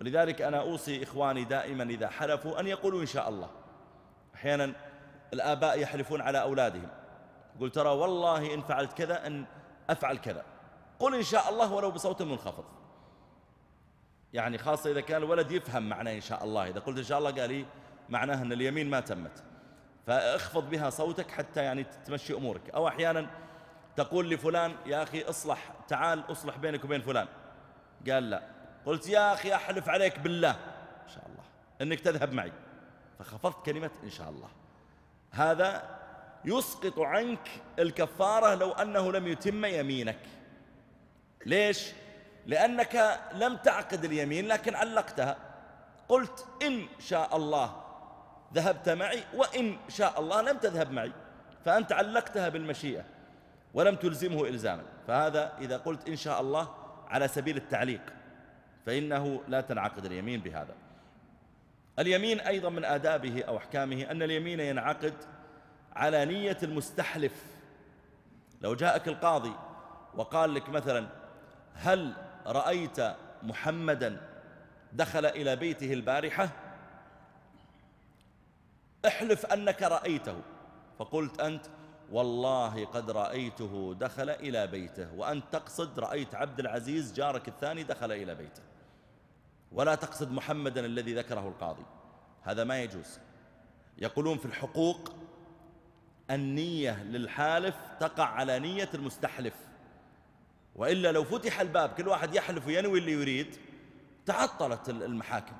ولذلك أنا أوصي إخواني دائما إذا حلفوا أن يقولوا إن شاء الله أحيانا الآباء يحلفون على أولادهم يقول ترى والله إن فعلت كذا أن أفعل كذا قل إن شاء الله ولو بصوت منخفض يعني خاصة إذا كان الولد يفهم معناه إن شاء الله إذا قلت إن شاء الله قال لي معناه أن اليمين ما تمت فاخفض بها صوتك حتى يعني تمشي أمورك أو أحيانا تقول لفلان يا أخي اصلح تعال اصلح بينك وبين فلان قال لا قلت يا أخي أحلف عليك بالله إن شاء الله أنك تذهب معي فخفضت كلمة إن شاء الله هذا يسقط عنك الكفارة لو أنه لم يتم يمينك ليش؟ لأنك لم تعقد اليمين لكن علقتها قلت إن شاء الله ذهبت معي وإن شاء الله لم تذهب معي فأنت علقتها بالمشيئة ولم تلزمه إلزاما فهذا إذا قلت إن شاء الله على سبيل التعليق فإنه لا تنعقد اليمين بهذا اليمين أيضا من آدابه أو أحكامه أن اليمين ينعقد على نية المستحلف لو جاءك القاضي وقال لك مثلا هل رأيت محمدا دخل إلى بيته البارحة احلف أنك رأيته فقلت أنت والله قد رأيته دخل إلى بيته وأنت تقصد رأيت عبد العزيز جارك الثاني دخل إلى بيته ولا تقصد محمدا الذي ذكره القاضي هذا ما يجوز يقولون في الحقوق النية للحالف تقع على نية المستحلف وإلا لو فتح الباب كل واحد يحلف وينوي اللي يريد تعطلت المحاكم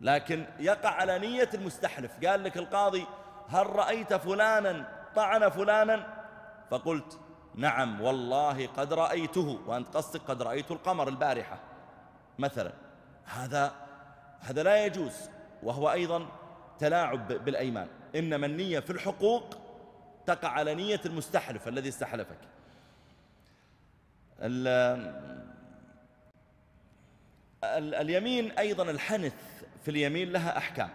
لكن يقع على نية المستحلف قال لك القاضي هل رأيت فلانا طعن فلانا فقلت نعم والله قد رأيته وأنت قصدك قد رأيت القمر البارحة مثلا هذا هذا لا يجوز وهو أيضا تلاعب بالأيمان إنما النية في الحقوق تقع على نية المستحلف الذي استحلفك ال ال اليمين أيضا الحنث في اليمين لها أحكام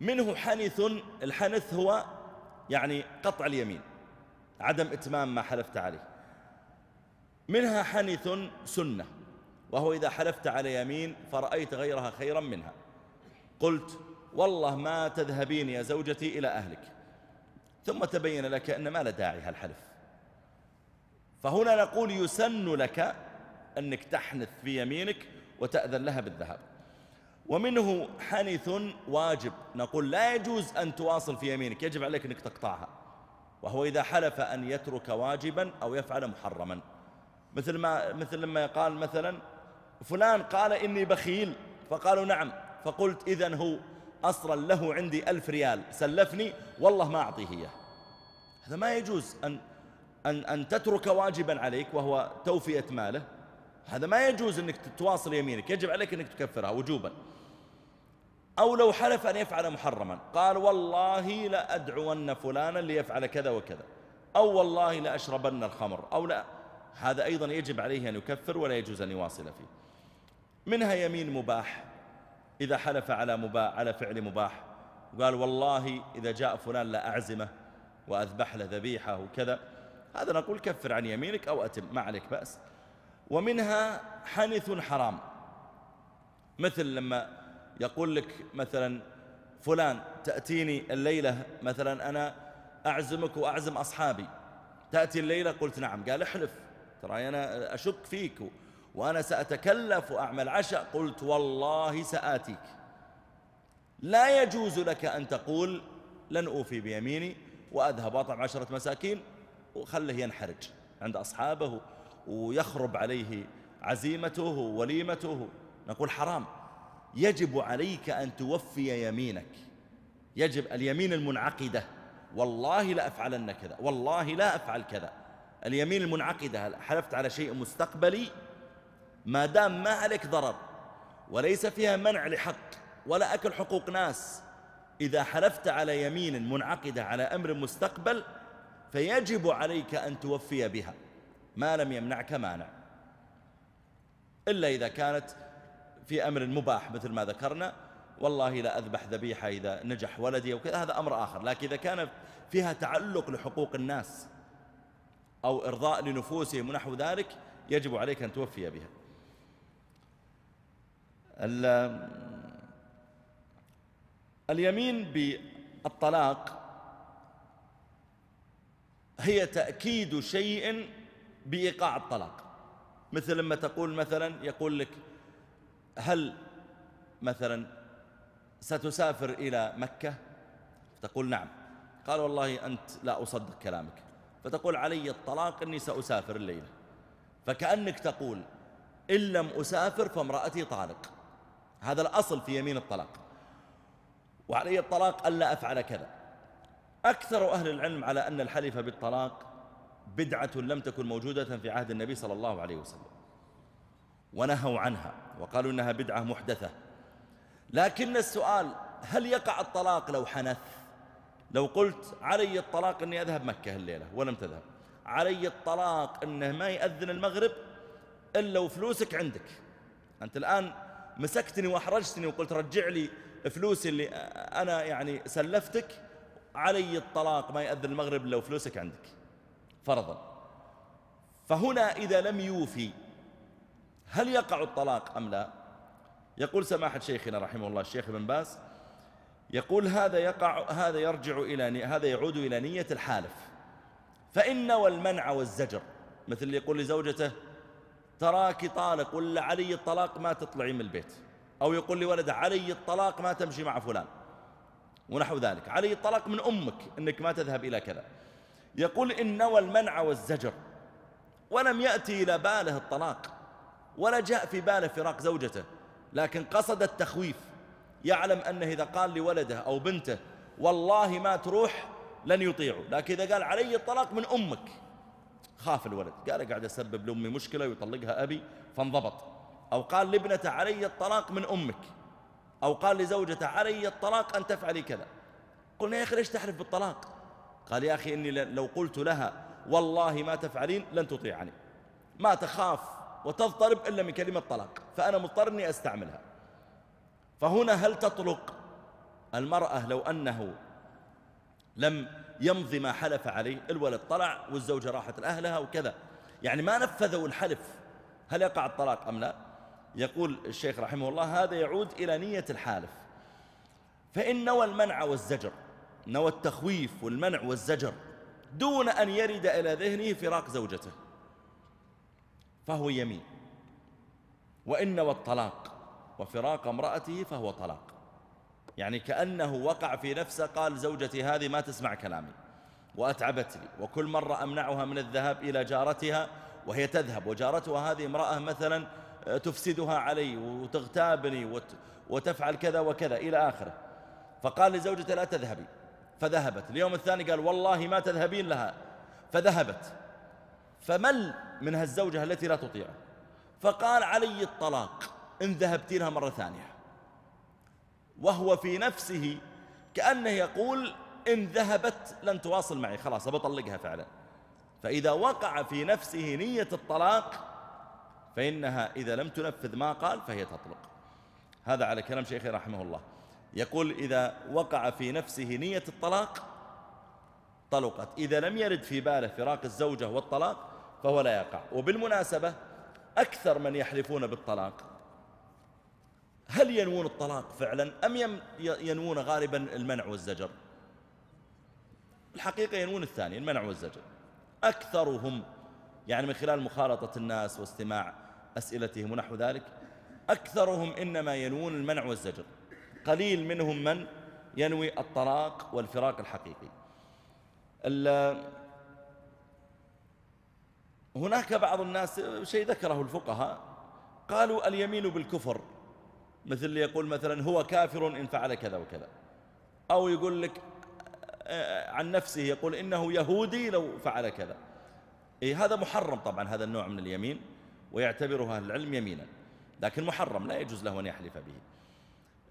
منه حنث الحنث هو يعني قطع اليمين عدم إتمام ما حلفت عليه منها حنث سنة وهو إذا حلفت على يمين فرأيت غيرها خيرا منها قلت والله ما تذهبين يا زوجتي إلى أهلك ثم تبين لك أن ما لا داعي هالحلف فهنا نقول يسن لك أنك تحنث في يمينك وتأذن لها بالذهب ومنه حنث واجب نقول لا يجوز أن تواصل في يمينك يجب عليك أنك تقطعها وهو إذا حلف أن يترك واجبا أو يفعل محرما مثل ما, مثل لما قال مثلا فلان قال إني بخيل فقالوا نعم فقلت إذا هو أصلا له عندي ألف ريال سلفني والله ما أعطيه إياه هذا ما يجوز أن أن, أن تترك واجبا عليك وهو توفية ماله هذا ما يجوز أنك تواصل يمينك يجب عليك أنك تكفرها وجوبا أو لو حلف أن يفعل محرما قال والله لأدعون فلانا ليفعل كذا وكذا أو والله لأشربن الخمر أو لا هذا أيضا يجب عليه أن يكفر ولا يجوز أن يواصل فيه منها يمين مباح إذا حلف على مباح على فعل مباح وقال والله إذا جاء فلان لأعزمه وأذبح له ذبيحة وكذا هذا نقول كفر عن يمينك أو أتم ما عليك بأس ومنها حنث حرام مثل لما يقول لك مثلا فلان تأتيني الليلة مثلا أنا أعزمك وأعزم أصحابي تأتي الليلة قلت نعم قال احلف ترى أنا أشك فيك وأنا سأتكلف وأعمل عشاء قلت والله سآتيك لا يجوز لك أن تقول لن أوفي بيميني وأذهب وأطعم عشرة مساكين وخله ينحرج عند أصحابه ويخرب عليه عزيمته وليمته نقول حرام يجب عليك أن توفي يمينك يجب اليمين المنعقدة والله لا أفعلن كذا والله لا أفعل كذا اليمين المنعقدة حلفت على شيء مستقبلي ما دام ما عليك ضرر وليس فيها منع لحق ولا أكل حقوق ناس إذا حلفت على يمين منعقدة على أمر مستقبل فيجب عليك أن توفي بها ما لم يمنعك مانع إلا إذا كانت في أمر مباح مثل ما ذكرنا والله لا أذبح ذبيحة إذا نجح ولدي أو كذا هذا أمر آخر لكن إذا كان فيها تعلق لحقوق الناس أو إرضاء لنفوسهم ونحو ذلك يجب عليك أن توفي بها اليمين بالطلاق هي تأكيد شيء بإيقاع الطلاق مثل لما تقول مثلا يقول لك هل مثلا ستسافر إلى مكة تقول نعم قال والله أنت لا أصدق كلامك فتقول علي الطلاق أني سأسافر الليلة فكأنك تقول إن لم أسافر فامرأتي طالق هذا الأصل في يمين الطلاق وعلي الطلاق ألا أفعل كذا أكثر أهل العلم على أن الحلف بالطلاق بدعة لم تكن موجودة في عهد النبي صلى الله عليه وسلم ونهوا عنها وقالوا إنها بدعة محدثة لكن السؤال هل يقع الطلاق لو حنث لو قلت علي الطلاق أني أذهب مكة الليلة ولم تذهب علي الطلاق أنه ما يأذن المغرب إلا وفلوسك عندك أنت الآن مسكتني وأحرجتني وقلت رجع لي فلوسي اللي أنا يعني سلفتك علي الطلاق ما يأذن المغرب لو فلوسك عندك فرضا فهنا إذا لم يوفي هل يقع الطلاق أم لا يقول سماحة شيخنا رحمه الله الشيخ ابن باز يقول هذا يقع هذا يرجع إلى هذا يعود إلى نية الحالف فإن والمنع والزجر مثل اللي يقول لزوجته تراك طالق ولا علي الطلاق ما تطلعي من البيت أو يقول لولده علي الطلاق ما تمشي مع فلان ونحو ذلك عليه الطلاق من أمك أنك ما تذهب إلى كذا يقول إن نوى المنع والزجر ولم يأتي إلى باله الطلاق ولا جاء في باله فراق زوجته لكن قصد التخويف يعلم أنه إذا قال لولده أو بنته والله ما تروح لن يطيعوا لكن إذا قال علي الطلاق من أمك خاف الولد قال قاعد أسبب لأمي مشكلة ويطلقها أبي فانضبط أو قال لابنته علي الطلاق من أمك أو قال لزوجته علي الطلاق أن تفعلي كذا قلنا يا أخي ليش تحلف بالطلاق قال يا أخي إني لو قلت لها والله ما تفعلين لن تطيعني ما تخاف وتضطرب إلا من كلمة طلاق فأنا مضطر أني أستعملها فهنا هل تطلق المرأة لو أنه لم يمضي ما حلف عليه الولد طلع والزوجة راحت لأهلها وكذا يعني ما نفذوا الحلف هل يقع الطلاق أم لا؟ يقول الشيخ رحمه الله هذا يعود إلى نية الحالف فإن نوى المنع والزجر نوى التخويف والمنع والزجر دون أن يرد إلى ذهنه فراق زوجته فهو يمين وإن نوى الطلاق وفراق امرأته فهو طلاق يعني كأنه وقع في نفسه قال زوجتي هذه ما تسمع كلامي وأتعبتني وكل مرة أمنعها من الذهاب إلى جارتها وهي تذهب وجارتها هذه امرأة مثلا تفسدها علي وتغتابني وتفعل كذا وكذا إلى آخره فقال لزوجته لا تذهبي فذهبت اليوم الثاني قال والله ما تذهبين لها فذهبت فمل من هالزوجة التي لا تطيعه فقال علي الطلاق إن ذهبت لها مرة ثانية وهو في نفسه كأنه يقول إن ذهبت لن تواصل معي خلاص أبطلقها فعلا فإذا وقع في نفسه نية الطلاق فإنها إذا لم تنفذ ما قال فهي تطلق هذا على كلام شيخي رحمه الله يقول إذا وقع في نفسه نية الطلاق طلقت إذا لم يرد في باله فراق الزوجة والطلاق فهو لا يقع وبالمناسبة أكثر من يحلفون بالطلاق هل ينوون الطلاق فعلا أم ينوون غالبا المنع والزجر الحقيقة ينوون الثاني المنع والزجر أكثرهم يعني من خلال مخالطة الناس واستماع أسئلتهم ونحو ذلك أكثرهم إنما ينوون المنع والزجر قليل منهم من ينوي الطلاق والفراق الحقيقي هناك بعض الناس شيء ذكره الفقهاء قالوا اليمين بالكفر مثل اللي يقول مثلا هو كافر إن فعل كذا وكذا أو يقول لك آه، عن نفسه يقول إنه يهودي لو فعل كذا إيه هذا محرم طبعا هذا النوع من اليمين ويعتبره أهل العلم يمينا لكن محرم لا يجوز له أن يحلف به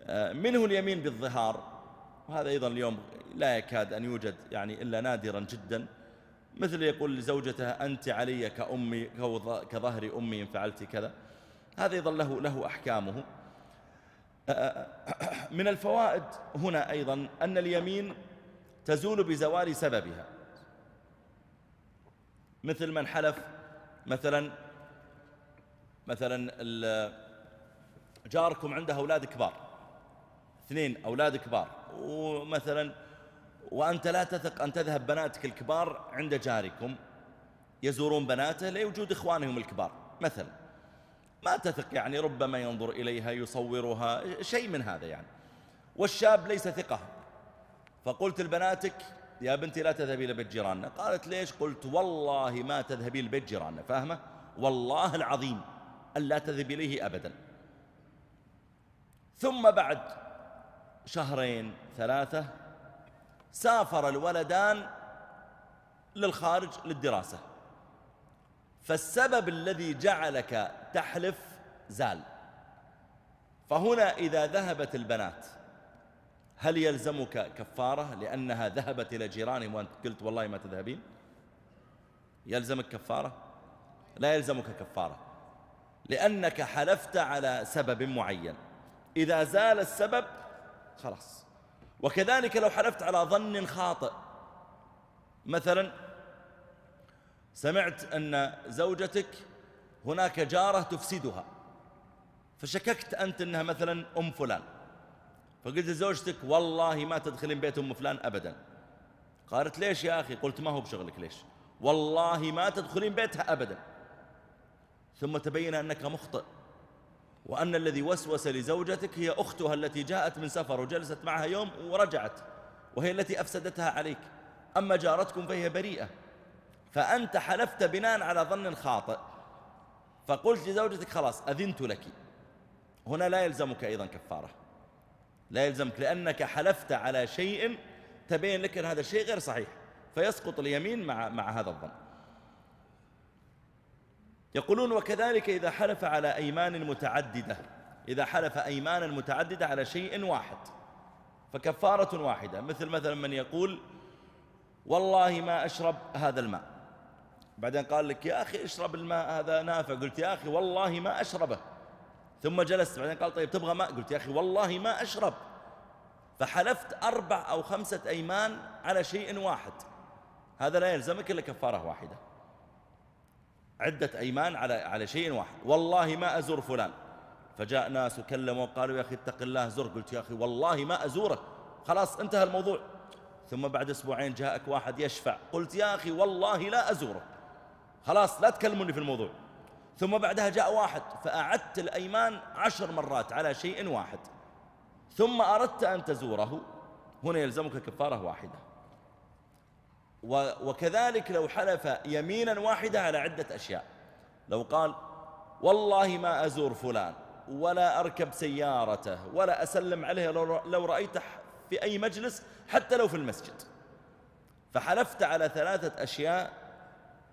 آه، منه اليمين بالظهار وهذا أيضا اليوم لا يكاد أن يوجد يعني إلا نادرا جدا مثل يقول لزوجته أنت علي كأمي كظهر أمي إن فعلت كذا هذا أيضا له, له أحكامه آه، من الفوائد هنا أيضا أن اليمين تزول بزوال سببها مثل من حلف مثلا مثلا جاركم عنده أولاد كبار اثنين أولاد كبار ومثلا وأنت لا تثق أن تذهب بناتك الكبار عند جاركم يزورون بناته لوجود إخوانهم الكبار مثلا ما تثق يعني ربما ينظر إليها يصورها شيء من هذا يعني والشاب ليس ثقة فقلت لبناتك يا بنتي لا تذهبي لبيت جيراننا قالت ليش قلت والله ما تذهبي لبيت جيراننا فاهمة والله العظيم أن لا تذهب إليه أبدا ثم بعد شهرين ثلاثة سافر الولدان للخارج للدراسة فالسبب الذي جعلك تحلف زال فهنا إذا ذهبت البنات هل يلزمك كفارة لأنها ذهبت إلى جيرانهم وأنت قلت والله ما تذهبين يلزمك كفارة لا يلزمك كفارة لأنك حلفت على سبب معين إذا زال السبب خلاص وكذلك لو حلفت على ظن خاطئ مثلا سمعت أن زوجتك هناك جارة تفسدها فشككت أنت أنها مثلا أم فلان فقلت لزوجتك والله ما تدخلين بيت أم فلان أبدا قالت ليش يا أخي قلت ما هو بشغلك ليش والله ما تدخلين بيتها أبدا ثم تبين أنك مخطئ وأن الذي وسوس لزوجتك هي أختها التي جاءت من سفر وجلست معها يوم ورجعت وهي التي أفسدتها عليك أما جارتكم فهي بريئة فأنت حلفت بناء على ظن خاطئ فقلت لزوجتك خلاص أذنت لك هنا لا يلزمك أيضا كفارة لا يلزمك لأنك حلفت على شيء تبين لك أن هذا الشيء غير صحيح فيسقط اليمين مع, مع هذا الظن يقولون وكذلك إذا حلف على أيمان متعددة إذا حلف أيمانا متعددة على شيء واحد فكفارة واحدة مثل مثلا من يقول والله ما أشرب هذا الماء بعدين قال لك يا أخي اشرب الماء هذا نافع قلت يا أخي والله ما أشربه ثم جلست بعدين قال طيب تبغى ماء قلت يا أخي والله ما أشرب فحلفت أربع أو خمسة أيمان على شيء واحد هذا لا يلزمك إلا كفارة واحدة عدة أيمان على على شيء واحد والله ما أزور فلان فجاء ناس وكلموا وقالوا يا أخي اتق الله زر قلت يا أخي والله ما أزورك خلاص انتهى الموضوع ثم بعد أسبوعين جاءك واحد يشفع قلت يا أخي والله لا أزورك خلاص لا تكلموني في الموضوع ثم بعدها جاء واحد فأعدت الأيمان عشر مرات على شيء واحد ثم أردت أن تزوره هنا يلزمك كفارة واحدة وكذلك لو حلف يمينا واحدة على عدة أشياء لو قال والله ما أزور فلان ولا أركب سيارته ولا أسلم عليه لو رأيته في أي مجلس حتى لو في المسجد فحلفت على ثلاثة أشياء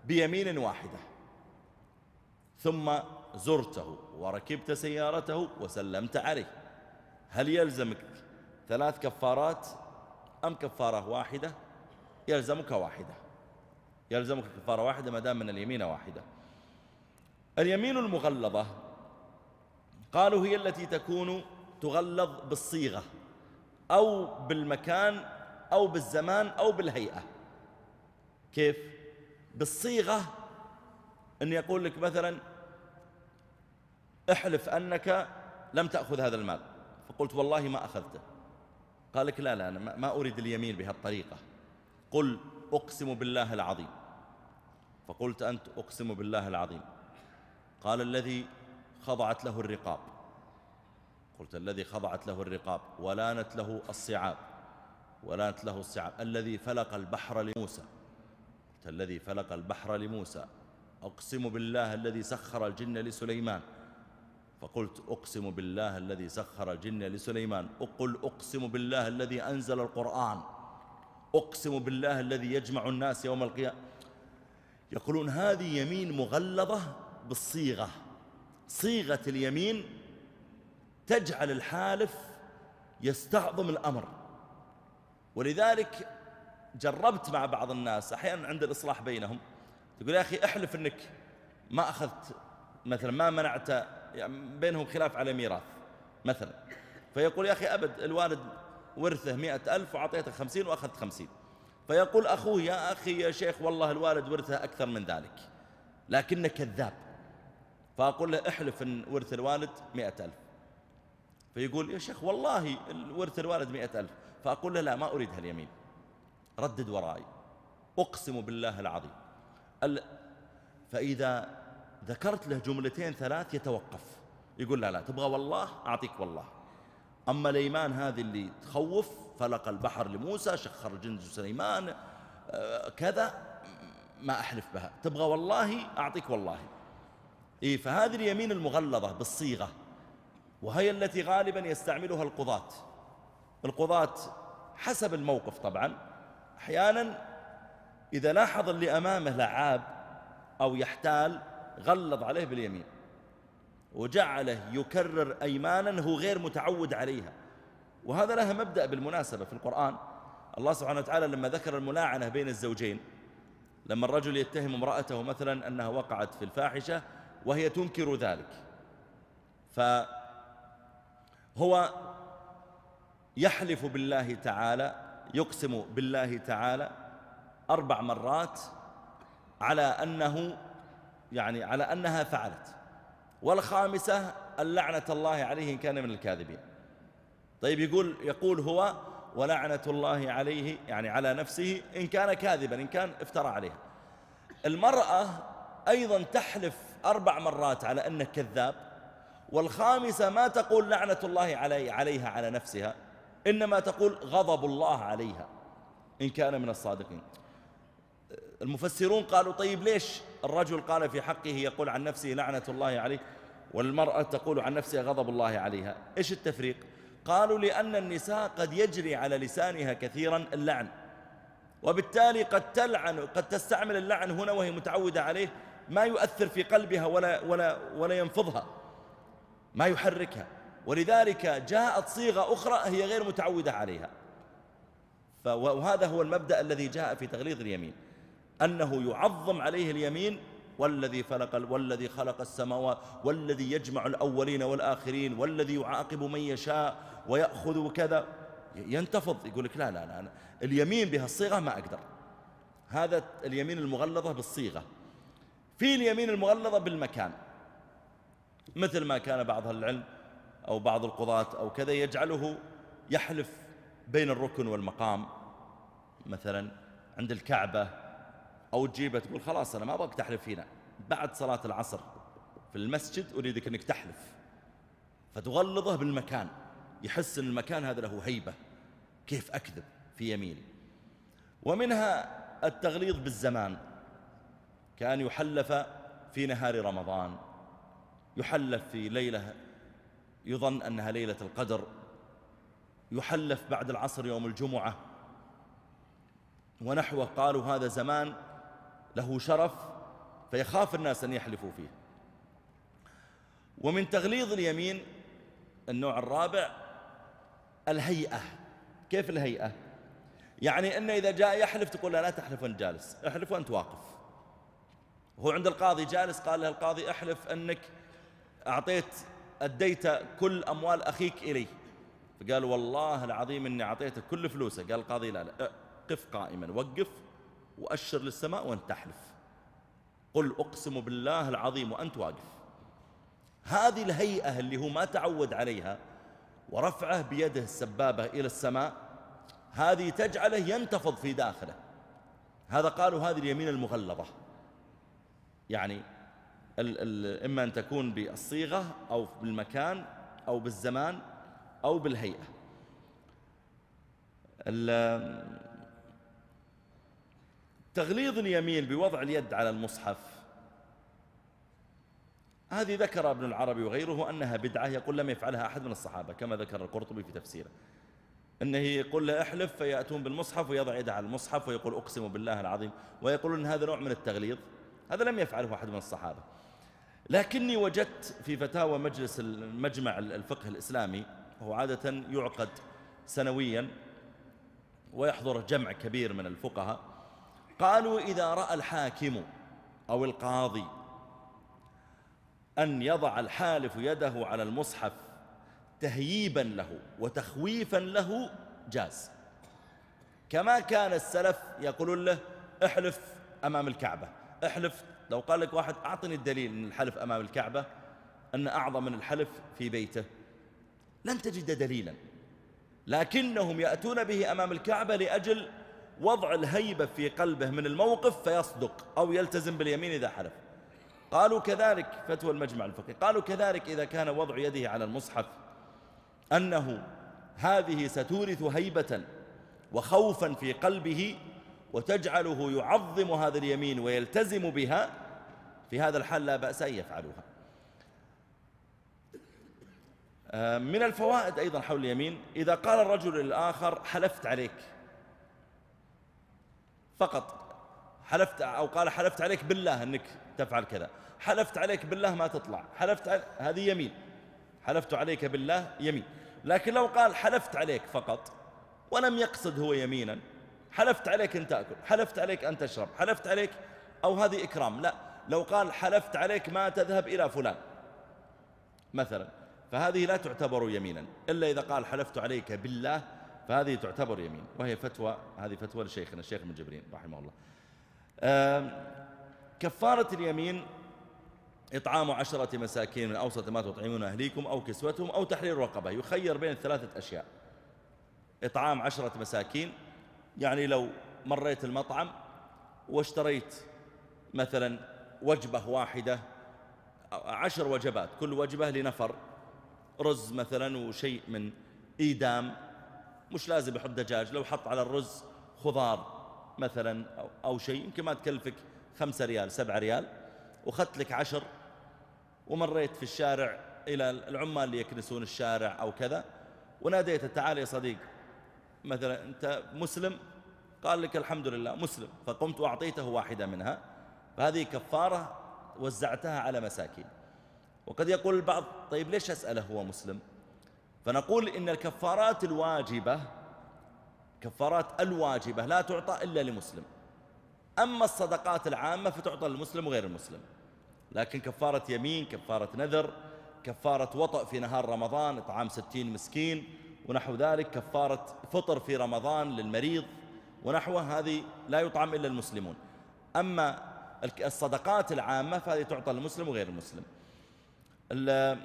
بيمين واحدة ثم زرته وركبت سيارته وسلمت عليه هل يلزمك ثلاث كفارات أم كفارة واحدة؟ يلزمك واحدة يلزمك كفارة واحدة ما دام من اليمين واحدة اليمين المغلظة قالوا هي التي تكون تغلظ بالصيغة أو بالمكان أو بالزمان أو بالهيئة كيف؟ بالصيغة أن يقول لك مثلا احلف أنك لم تأخذ هذا المال فقلت والله ما أخذته قال لك لا لا أنا ما أريد اليمين بهالطريقة قل أقسم بالله العظيم فقلت أنت أقسم بالله العظيم قال الذي خضعت له الرقاب قلت الذي خضعت له الرقاب ولانت له الصعاب ولانت له الصعاب الذي فلق البحر لموسى قلت الذي فلق البحر لموسى أقسم بالله الذي سخر الجن لسليمان فقلت أقسم بالله الذي سخر الجن لسليمان أقل أقسم بالله الذي أنزل القرآن أقسم بالله الذي يجمع الناس يوم القيامة يقولون هذه يمين مغلظة بالصيغة صيغة اليمين تجعل الحالف يستعظم الأمر ولذلك جربت مع بعض الناس أحيانا عند الإصلاح بينهم تقول يا أخي احلف أنك ما أخذت مثلا ما منعت يعني بينهم خلاف على ميراث مثلا فيقول يا أخي أبد الوالد ورثه مئة ألف وأعطيته خمسين وأخذت خمسين فيقول أخوه يا أخي يا شيخ والله الوالد ورثه أكثر من ذلك لكنه كذاب فأقول له احلف أن ورث الوالد مئة ألف فيقول يا شيخ والله ورث الوالد مئة ألف فأقول له لا ما أريد هاليمين ردد ورائي أقسم بالله العظيم فإذا ذكرت له جملتين ثلاث يتوقف يقول لا لا تبغى والله أعطيك والله أما الأيمان هذه اللي تخوف فلق البحر لموسى شخر جند سليمان آه، كذا ما أحلف بها تبغى والله أعطيك والله إيه فهذه اليمين المغلظة بالصيغة وهي التي غالبا يستعملها القضاة القضاة حسب الموقف طبعا أحيانا إذا لاحظ اللي أمامه لعاب أو يحتال غلظ عليه باليمين وجعله يكرر أيمانا هو غير متعود عليها وهذا لها مبدأ بالمناسبة في القرآن الله سبحانه وتعالى لما ذكر الملاعنة بين الزوجين لما الرجل يتهم امرأته مثلا أنها وقعت في الفاحشة وهي تنكر ذلك فهو يحلف بالله تعالى يقسم بالله تعالى أربع مرات على أنه يعني على أنها فعلت والخامسة اللعنة الله عليه إن كان من الكاذبين طيب يقول يقول هو ولعنة الله عليه يعني على نفسه إن كان كاذبا إن كان افترى عليها المرأة أيضا تحلف أربع مرات على أنك كذاب والخامسة ما تقول لعنة الله علي عليها على نفسها إنما تقول غضب الله عليها إن كان من الصادقين المفسرون قالوا طيب ليش الرجل قال في حقه يقول عن نفسه لعنة الله عليه والمرأة تقول عن نفسها غضب الله عليها إيش التفريق؟ قالوا لأن النساء قد يجري على لسانها كثيرا اللعن وبالتالي قد تلعن قد تستعمل اللعن هنا وهي متعودة عليه ما يؤثر في قلبها ولا, ولا, ولا ينفضها ما يحركها ولذلك جاءت صيغة أخرى هي غير متعودة عليها وهذا هو المبدأ الذي جاء في تغليظ اليمين أنه يعظم عليه اليمين والذي فلق والذي خلق السماوات والذي يجمع الأولين والآخرين والذي يعاقب من يشاء ويأخذ كذا ينتفض يقول لك لا لا لا اليمين بها الصيغة ما أقدر هذا اليمين المغلظة بالصيغة في اليمين المغلظة بالمكان مثل ما كان بعض العلم أو بعض القضاة أو كذا يجعله يحلف بين الركن والمقام مثلا عند الكعبة أو تجيبه تقول خلاص أنا ما أبغاك تحلف هنا بعد صلاة العصر في المسجد أريدك أنك تحلف فتغلظه بالمكان يحس أن المكان هذا له هيبة كيف أكذب في يميني ومنها التغليظ بالزمان كأن يحلف في نهار رمضان يحلف في ليلة يظن أنها ليلة القدر يحلف بعد العصر يوم الجمعة ونحوه قالوا هذا زمان له شرف فيخاف الناس أن يحلفوا فيه ومن تغليظ اليمين النوع الرابع الهيئة كيف الهيئة؟ يعني أنه إذا جاء يحلف تقول لا, لا تحلف وأنت جالس احلف وأنت واقف هو عند القاضي جالس قال له القاضي احلف أنك أعطيت أديت كل أموال أخيك إلي فقال والله العظيم أني أعطيته كل فلوسه قال القاضي لا لا قف قائما وقف وأشر للسماء وأنت تحلف قل أقسم بالله العظيم وأنت واقف هذه الهيئة اللي هو ما تعود عليها ورفعه بيده السبابة إلى السماء هذه تجعله ينتفض في داخله هذا قالوا هذه اليمين المغلظة يعني الـ الـ إما أن تكون بالصيغة أو بالمكان أو بالزمان أو بالهيئة تغليظ اليمين بوضع اليد على المصحف هذه ذكر ابن العربي وغيره أنها بدعة يقول لم يفعلها أحد من الصحابة كما ذكر القرطبي في تفسيره أنه يقول له احلف فيأتون بالمصحف ويضع يده على المصحف ويقول أقسم بالله العظيم ويقولون هذا نوع من التغليظ هذا لم يفعله أحد من الصحابة لكني وجدت في فتاوى مجلس المجمع الفقه الإسلامي هو عادة يعقد سنويا ويحضر جمع كبير من الفقهاء قالوا إذا رأى الحاكم أو القاضي أن يضع الحالف يده على المصحف تهييبا له وتخويفا له جاز كما كان السلف يقولون له احلف أمام الكعبة احلف لو قال لك واحد أعطني الدليل أن الحلف أمام الكعبة أن أعظم من الحلف في بيته لن تجد دليلا لكنهم يأتون به أمام الكعبة لأجل وضع الهيبة في قلبه من الموقف فيصدق أو يلتزم باليمين إذا حلف قالوا كذلك فتوى المجمع الفقهي قالوا كذلك إذا كان وضع يده على المصحف أنه هذه ستورث هيبة وخوفا في قلبه وتجعله يعظم هذا اليمين ويلتزم بها في هذا الحال لا بأس أن يفعلوها آه، من الفوائد أيضا حول اليمين إذا قال الرجل للآخر حلفت عليك فقط حلفت أو قال حلفت عليك بالله أنك تفعل كذا حلفت عليك بالله ما تطلع حلفت علي هذه يمين حلفت عليك بالله يمين لكن لو قال حلفت عليك فقط ولم يقصد هو يمينا حلفت عليك أن تأكل حلفت عليك أن تشرب حلفت عليك أو هذه إكرام لا لو قال حلفت عليك ما تذهب إلى فلان مثلا فهذه لا تعتبر يمينا إلا إذا قال حلفت عليك بالله فهذه تعتبر يمين وهي فتوى هذه فتوى لشيخنا الشيخ ابن جبرين رحمه الله كفارة اليمين إطعام عشرة مساكين من أوسط ما تطعمون أهليكم أو كسوتهم أو تحرير رقبة يخير بين ثلاثة أشياء إطعام عشرة مساكين يعني لو مريت المطعم واشتريت مثلا وجبة واحدة عشر وجبات كل وجبة لنفر رز مثلا وشيء من إيدام مش لازم يحط دجاج لو حط على الرز خضار مثلا أو, شيء يمكن ما تكلفك خمسة ريال سبعة ريال وخدت لك عشر ومريت في الشارع إلى العمال اللي يكنسون الشارع أو كذا وناديته تعال يا صديق مثلا أنت مسلم قال لك الحمد لله مسلم فقمت وأعطيته واحدة منها فهذه كفارة وزعتها على مساكين وقد يقول البعض طيب ليش أسأله هو مسلم؟ فنقول إن الكفارات الواجبة كفارات الواجبة لا تعطى إلا لمسلم أما الصدقات العامة فتعطى للمسلم وغير المسلم لكن كفارة يمين كفارة نذر كفارة وطأ في نهار رمضان إطعام ستين مسكين ونحو ذلك كفارة فطر في رمضان للمريض ونحوه هذه لا يطعم إلا المسلمون أما الصدقات العامة فهذه تعطى للمسلم وغير المسلم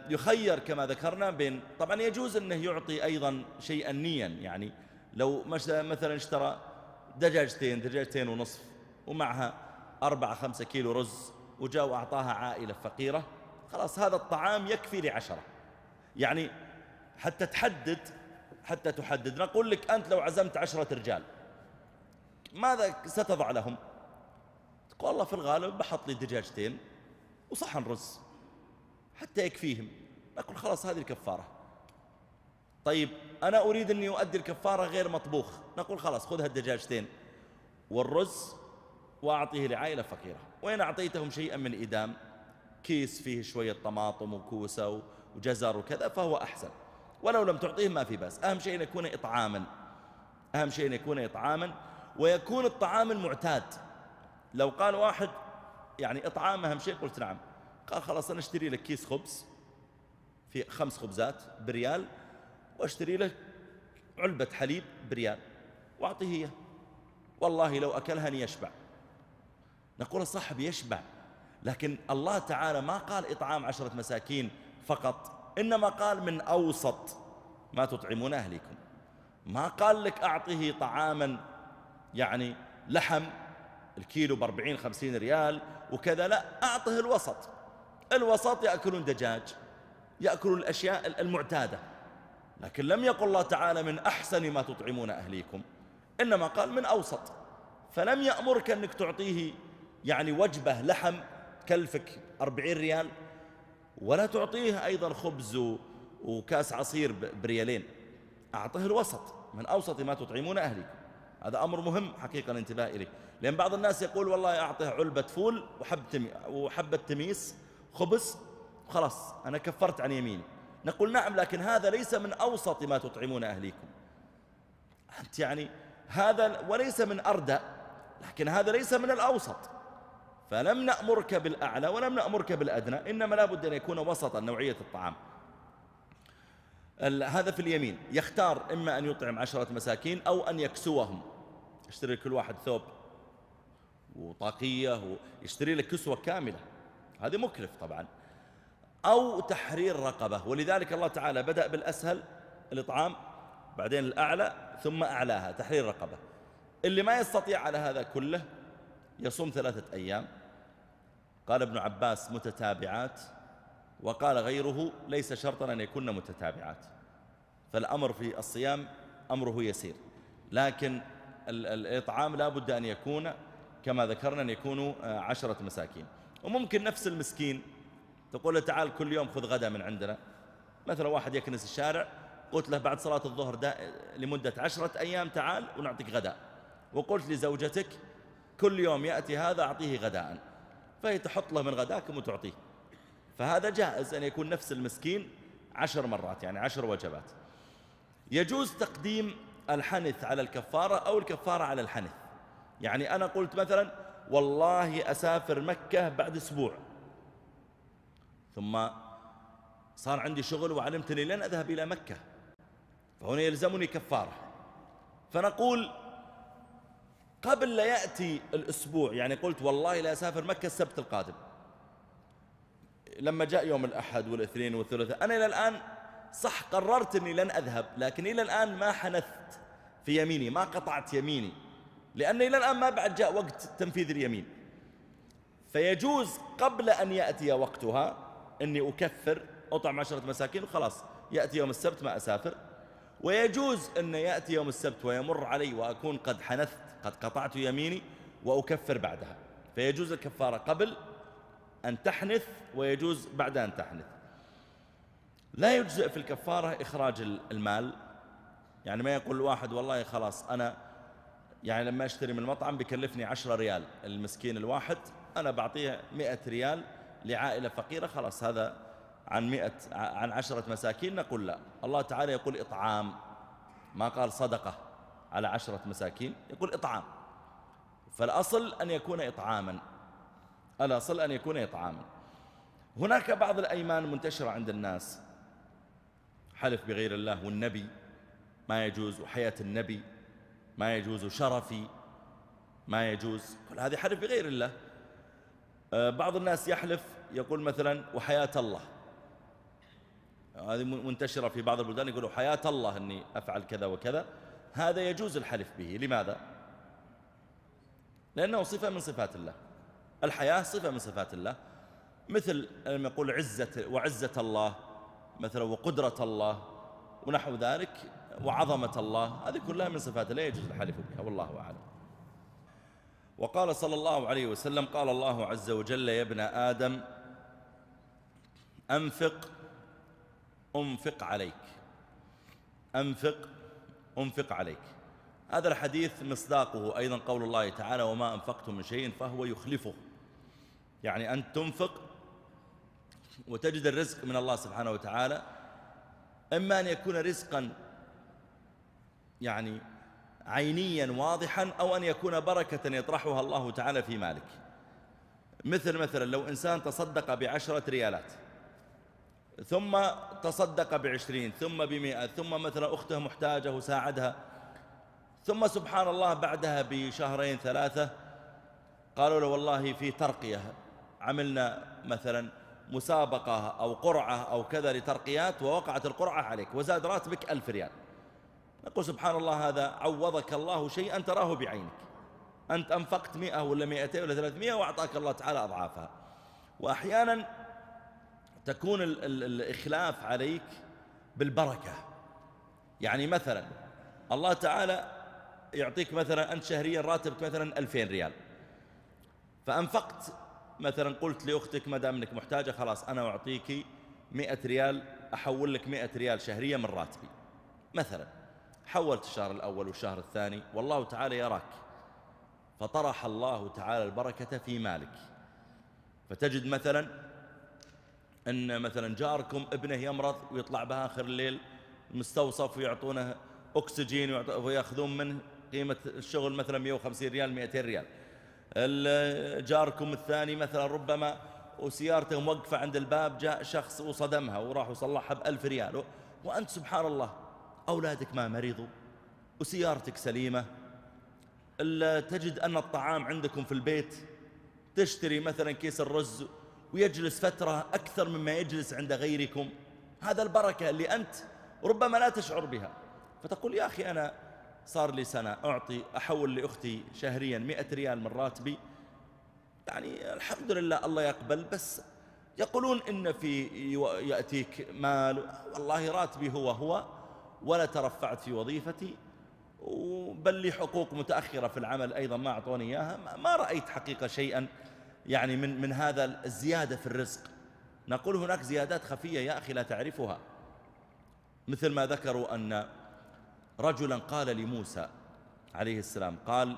يخير كما ذكرنا بين طبعا يجوز أنه يعطي أيضا شيئا نيا يعني لو مثلا اشترى دجاجتين دجاجتين ونصف ومعها أربعة خمسة كيلو رز وجاء وأعطاها عائلة فقيرة خلاص هذا الطعام يكفي لعشرة يعني حتى تحدد حتى تحدد نقول لك أنت لو عزمت عشرة رجال ماذا ستضع لهم تقول والله في الغالب بحط لي دجاجتين وصحن رز حتى يكفيهم أقول خلاص هذه الكفارة طيب أنا أريد أني أؤدي الكفارة غير مطبوخ نقول خلاص خذ الدجاجتين والرز وأعطيه لعائلة فقيرة وإن أعطيتهم شيئا من إدام كيس فيه شوية طماطم وكوسة وجزر وكذا فهو أحسن ولو لم تعطيهم ما في بأس أهم شيء أن يكون إطعاما أهم شيء أن يكون إطعاما ويكون الطعام المعتاد لو قال واحد يعني إطعام أهم شيء قلت نعم قال خلاص أنا اشتري لك كيس خبز في خمس خبزات بريال واشتري لك علبة حليب بريال وأعطيه إياه والله لو أكلها يشبع نقول الصاحب يشبع لكن الله تعالى ما قال إطعام عشرة مساكين فقط إنما قال من أوسط ما تطعمون أهلكم ما قال لك أعطيه طعاما يعني لحم الكيلو باربعين خمسين ريال وكذا لا أعطه الوسط الوسط يأكلون دجاج يأكلون الأشياء المعتادة لكن لم يقل الله تعالى من أحسن ما تطعمون أهليكم إنما قال من أوسط فلم يأمرك أنك تعطيه يعني وجبة لحم كلفك أربعين ريال ولا تعطيه أيضا خبز وكاس عصير بريالين أعطه الوسط من أوسط ما تطعمون أهليكم هذا أمر مهم حقيقة الانتباه إليه لأن بعض الناس يقول والله أعطيه علبة فول وحبة تميس خبز خلاص أنا كفرت عن يميني نقول نعم لكن هذا ليس من أوسط ما تطعمون أهليكم أنت يعني هذا وليس من أردى لكن هذا ليس من الأوسط فلم نأمرك بالأعلى ولم نأمرك بالأدنى إنما لابد أن يكون وسطا نوعية الطعام هذا في اليمين يختار إما أن يطعم عشرة مساكين أو أن يكسوهم يشتري لكل واحد ثوب وطاقية ويشتري لك كسوة كاملة هذا مكلف طبعا أو تحرير رقبة ولذلك الله تعالى بدأ بالأسهل الإطعام بعدين الأعلى ثم أعلاها تحرير رقبة اللي ما يستطيع على هذا كله يصوم ثلاثة أيام قال ابن عباس متتابعات وقال غيره ليس شرطا أن يكون متتابعات فالأمر في الصيام أمره يسير لكن الإطعام لا بد أن يكون كما ذكرنا أن يكون آه، عشرة مساكين وممكن نفس المسكين تقول له تعال كل يوم خذ غدا من عندنا مثلا واحد يكنس الشارع قلت له بعد صلاة الظهر دا لمدة عشرة أيام تعال ونعطيك غداء وقلت لزوجتك كل يوم يأتي هذا أعطيه غداء فهي تحط له من غداكم وتعطيه فهذا جائز أن يكون نفس المسكين عشر مرات يعني عشر وجبات يجوز تقديم الحنث على الكفارة أو الكفارة على الحنث يعني أنا قلت مثلا والله أسافر مكة بعد أسبوع ثم صار عندي شغل وعلمتني لن أذهب إلى مكة فهنا يلزمني كفارة فنقول قبل لا يأتي الأسبوع يعني قلت والله لا أسافر مكة السبت القادم لما جاء يوم الأحد والاثنين والثلاثاء أنا إلى الآن صح قررت أني لن أذهب لكن إلى الآن ما حنثت في يميني ما قطعت يميني لأن إلى الآن ما بعد جاء وقت تنفيذ اليمين فيجوز قبل أن يأتي وقتها أني أكفر أطعم عشرة مساكين وخلاص يأتي يوم السبت ما أسافر ويجوز أن يأتي يوم السبت ويمر علي وأكون قد حنثت قد قطعت يميني وأكفر بعدها فيجوز الكفارة قبل أن تحنث ويجوز بعد أن تحنث لا يجزئ في الكفارة إخراج المال يعني ما يقول واحد والله خلاص أنا يعني لما أشتري من المطعم بكلفني 10 ريال المسكين الواحد أنا بعطيه 100 ريال لعائلة فقيرة خلاص هذا عن 100 عن 10 مساكين نقول لا الله تعالى يقول إطعام ما قال صدقة على عشرة مساكين يقول إطعام فالأصل أن يكون إطعاما الأصل أن يكون إطعاما هناك بعض الأيمان منتشرة عند الناس حلف بغير الله والنبي ما يجوز وحياة النبي ما يجوز شرفي ما يجوز كل هذه حلف بغير الله آه، بعض الناس يحلف يقول مثلا وحياة الله هذه منتشرة في بعض البلدان يقولوا حياة الله أني أفعل كذا وكذا هذا يجوز الحلف به لماذا؟ لأنه صفة من صفات الله الحياة صفة من صفات الله مثل لما يقول عزة وعزة الله مثلا وقدرة الله ونحو ذلك وعظمة الله هذه كلها من صفاته لا يجوز الحلف بها والله أعلم وقال صلى الله عليه وسلم قال الله عز وجل يا ابن آدم أنفق أنفق عليك أنفق أنفق عليك هذا الحديث مصداقه أيضا قول الله تعالى وما أنفقتم من شيء فهو يخلفه يعني أن تنفق وتجد الرزق من الله سبحانه وتعالى إما أن يكون رزقا يعني عينيا واضحا أو أن يكون بركة يطرحها الله تعالى في مالك مثل مثلا لو إنسان تصدق بعشرة ريالات ثم تصدق بعشرين ثم بمئة ثم مثلا أخته محتاجة وساعدها ثم سبحان الله بعدها بشهرين ثلاثة قالوا له والله في ترقية عملنا مثلا مسابقة أو قرعة أو كذا لترقيات ووقعت القرعة عليك وزاد راتبك ألف ريال نقول سبحان الله هذا عوضك الله شيئا تراه بعينك أنت أنفقت مئة ولا مئتين ولا ثلاثمئة وأعطاك الله تعالى أضعافها وأحيانا تكون ال ال الإخلاف عليك بالبركة يعني مثلا الله تعالى يعطيك مثلا أنت شهريا راتبك مثلا ألفين ريال فأنفقت مثلا قلت لأختك ما دام أنك محتاجة خلاص أنا أعطيك مئة ريال أحول لك مئة ريال شهريا من راتبي مثلا حولت الشهر الأول والشهر الثاني والله تعالى يراك فطرح الله تعالى البركة في مالك فتجد مثلا أن مثلا جاركم ابنه يمرض ويطلع بها آخر الليل المستوصف ويعطونه أكسجين ويأخذون منه قيمة الشغل مثلا 150 ريال 200 ريال جاركم الثاني مثلا ربما وسيارته موقفة عند الباب جاء شخص وصدمها وراح وصلحها بألف ريال وأنت سبحان الله أولادك ما مرضوا وسيارتك سليمة إلا تجد أن الطعام عندكم في البيت تشتري مثلا كيس الرز ويجلس فترة أكثر مما يجلس عند غيركم هذا البركة اللي أنت ربما لا تشعر بها فتقول يا أخي أنا صار لي سنة أعطي أحول لأختي شهريا مئة ريال من راتبي يعني الحمد لله الله يقبل بس يقولون إن في يأتيك مال والله راتبي هو هو ولا ترفعت في وظيفتي بل لي حقوق متأخرة في العمل أيضا ما أعطوني إياها ما رأيت حقيقة شيئا يعني من, من هذا الزيادة في الرزق نقول هناك زيادات خفية يا أخي لا تعرفها مثل ما ذكروا أن رجلا قال لموسى عليه السلام قال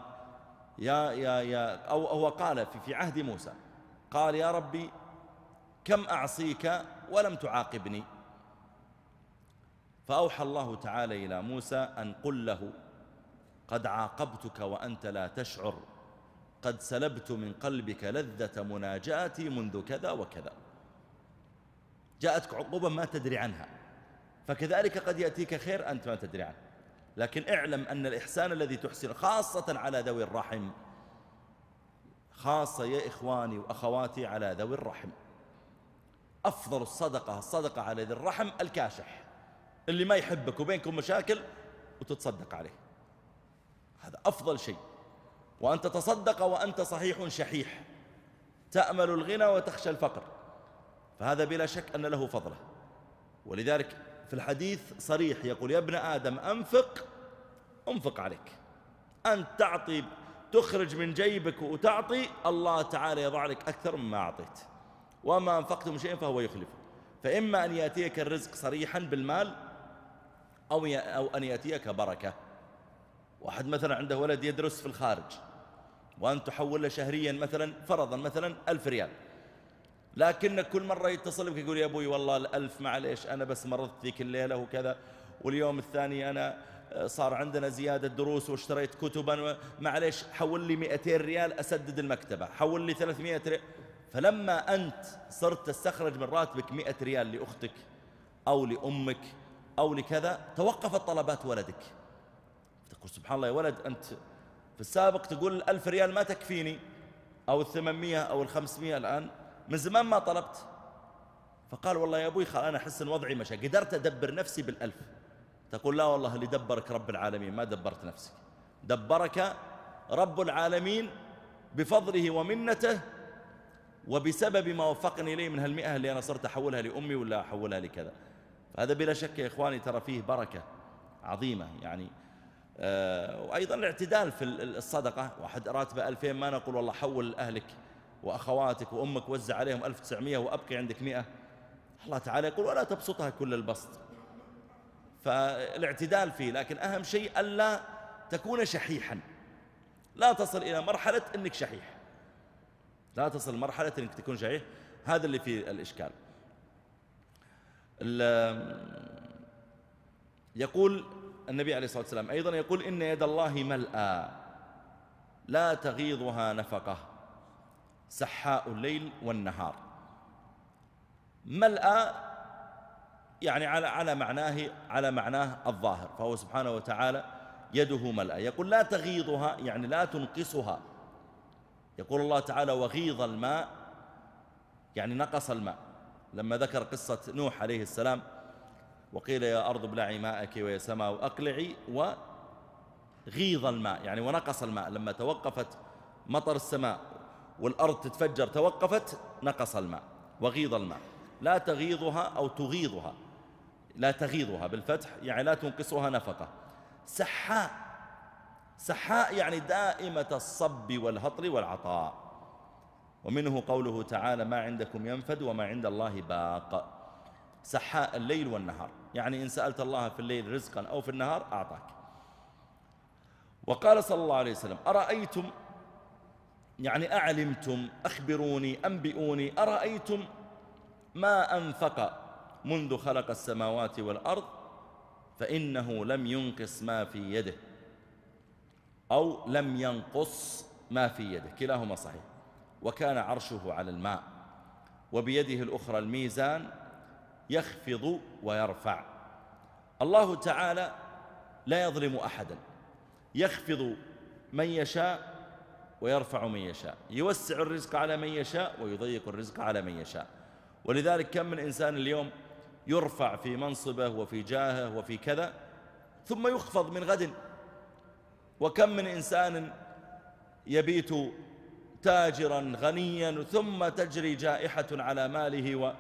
يا يا يا أو هو قال في, في عهد موسى قال يا ربي كم أعصيك ولم تعاقبني فأوحى الله تعالى إلى موسى أن قل له قد عاقبتك وأنت لا تشعر قد سلبت من قلبك لذة مناجاتي منذ كذا وكذا جاءتك عقوبة ما تدري عنها فكذلك قد يأتيك خير أنت ما تدري عنه لكن اعلم أن الإحسان الذي تحسن خاصة على ذوي الرحم خاصة يا إخواني وأخواتي على ذوي الرحم أفضل الصدقة الصدقة على ذي الرحم الكاشح اللي ما يحبك وبينكم مشاكل وتتصدق عليه هذا أفضل شيء وأن تتصدق وأنت صحيح شحيح تأمل الغنى وتخشى الفقر فهذا بلا شك أن له فضله ولذلك في الحديث صريح يقول يا ابن آدم أنفق أنفق عليك أن تعطي تخرج من جيبك وتعطي الله تعالى يضع لك أكثر مما أعطيت وما أنفقتم شيئا فهو يخلفه فإما أن يأتيك الرزق صريحا بالمال أو, أو أن يأتيك بركة واحد مثلا عنده ولد يدرس في الخارج وأن تحول له شهريا مثلا فرضا مثلا ألف ريال لكن كل مرة يتصل بك يقول يا أبوي والله الألف معليش أنا بس مرضت ذيك الليلة وكذا واليوم الثاني أنا آه، صار عندنا زيادة دروس واشتريت كتبا معليش حول لي 200 ريال أسدد المكتبة حول لي 300 ريال فلما أنت صرت تستخرج من راتبك 100 ريال لأختك أو لأمك أو لكذا توقفت طلبات ولدك تقول سبحان الله يا ولد أنت في السابق تقول الألف ريال ما تكفيني أو الثمانمية أو الخمسمية الآن من زمان ما طلبت فقال والله يا أبوي خل أنا أحس أن وضعي مشى قدرت أدبر نفسي بالألف تقول لا والله اللي دبرك رب العالمين ما دبرت نفسك دبرك رب العالمين بفضله ومنته وبسبب ما وفقني إليه من هالمئة اللي أنا صرت أحولها لأمي ولا أحولها لكذا هذا بلا شك يا إخواني ترى فيه بركة عظيمة يعني آه، وأيضا الاعتدال في الصدقة واحد راتبه 2000 ما نقول والله حول أهلك وأخواتك وأمك وزع عليهم 1900 وأبقي عندك 100 الله تعالى يقول ولا تبسطها كل البسط فالاعتدال فيه لكن أهم شيء ألا تكون شحيحا لا تصل إلى مرحلة أنك شحيح لا تصل مرحلة أنك تكون شحيح هذا اللي فيه الإشكال يقول النبي عليه الصلاة والسلام أيضا يقول إن يد الله ملأى لا تغيضها نفقة سحاء الليل والنهار ملأى يعني على على معناه على معناه الظاهر فهو سبحانه وتعالى يده ملأى يقول لا تغيضها يعني لا تنقصها يقول الله تعالى وغيض الماء يعني نقص الماء لما ذكر قصة نوح عليه السلام وقيل يا أرض ابلعي ماءك ويا سماء أقلعي وغيض الماء يعني ونقص الماء لما توقفت مطر السماء والأرض تتفجر توقفت نقص الماء وغيض الماء لا تغيضها أو تغيضها لا تغيضها بالفتح يعني لا تنقصها نفقة سحاء سحاء يعني دائمة الصب والهطل والعطاء ومنه قوله تعالى ما عندكم ينفد وما عند الله باق سحاء الليل والنهار يعني إن سألت الله في الليل رزقا أو في النهار أعطاك وقال صلى الله عليه وسلم أرأيتم يعني أعلمتم أخبروني أنبئوني أرأيتم ما أنفق منذ خلق السماوات والأرض فإنه لم ينقص ما في يده أو لم ينقص ما في يده كلاهما صحيح وكان عرشه على الماء وبيده الأخرى الميزان يخفض ويرفع الله تعالى لا يظلم أحدا يخفض من يشاء ويرفع من يشاء يوسع الرزق على من يشاء ويضيق الرزق على من يشاء ولذلك كم من إنسان اليوم يرفع في منصبه وفي جاهه وفي كذا ثم يخفض من غد وكم من إنسان يبيت تاجرا غنيا ثم تجري جائحة على ماله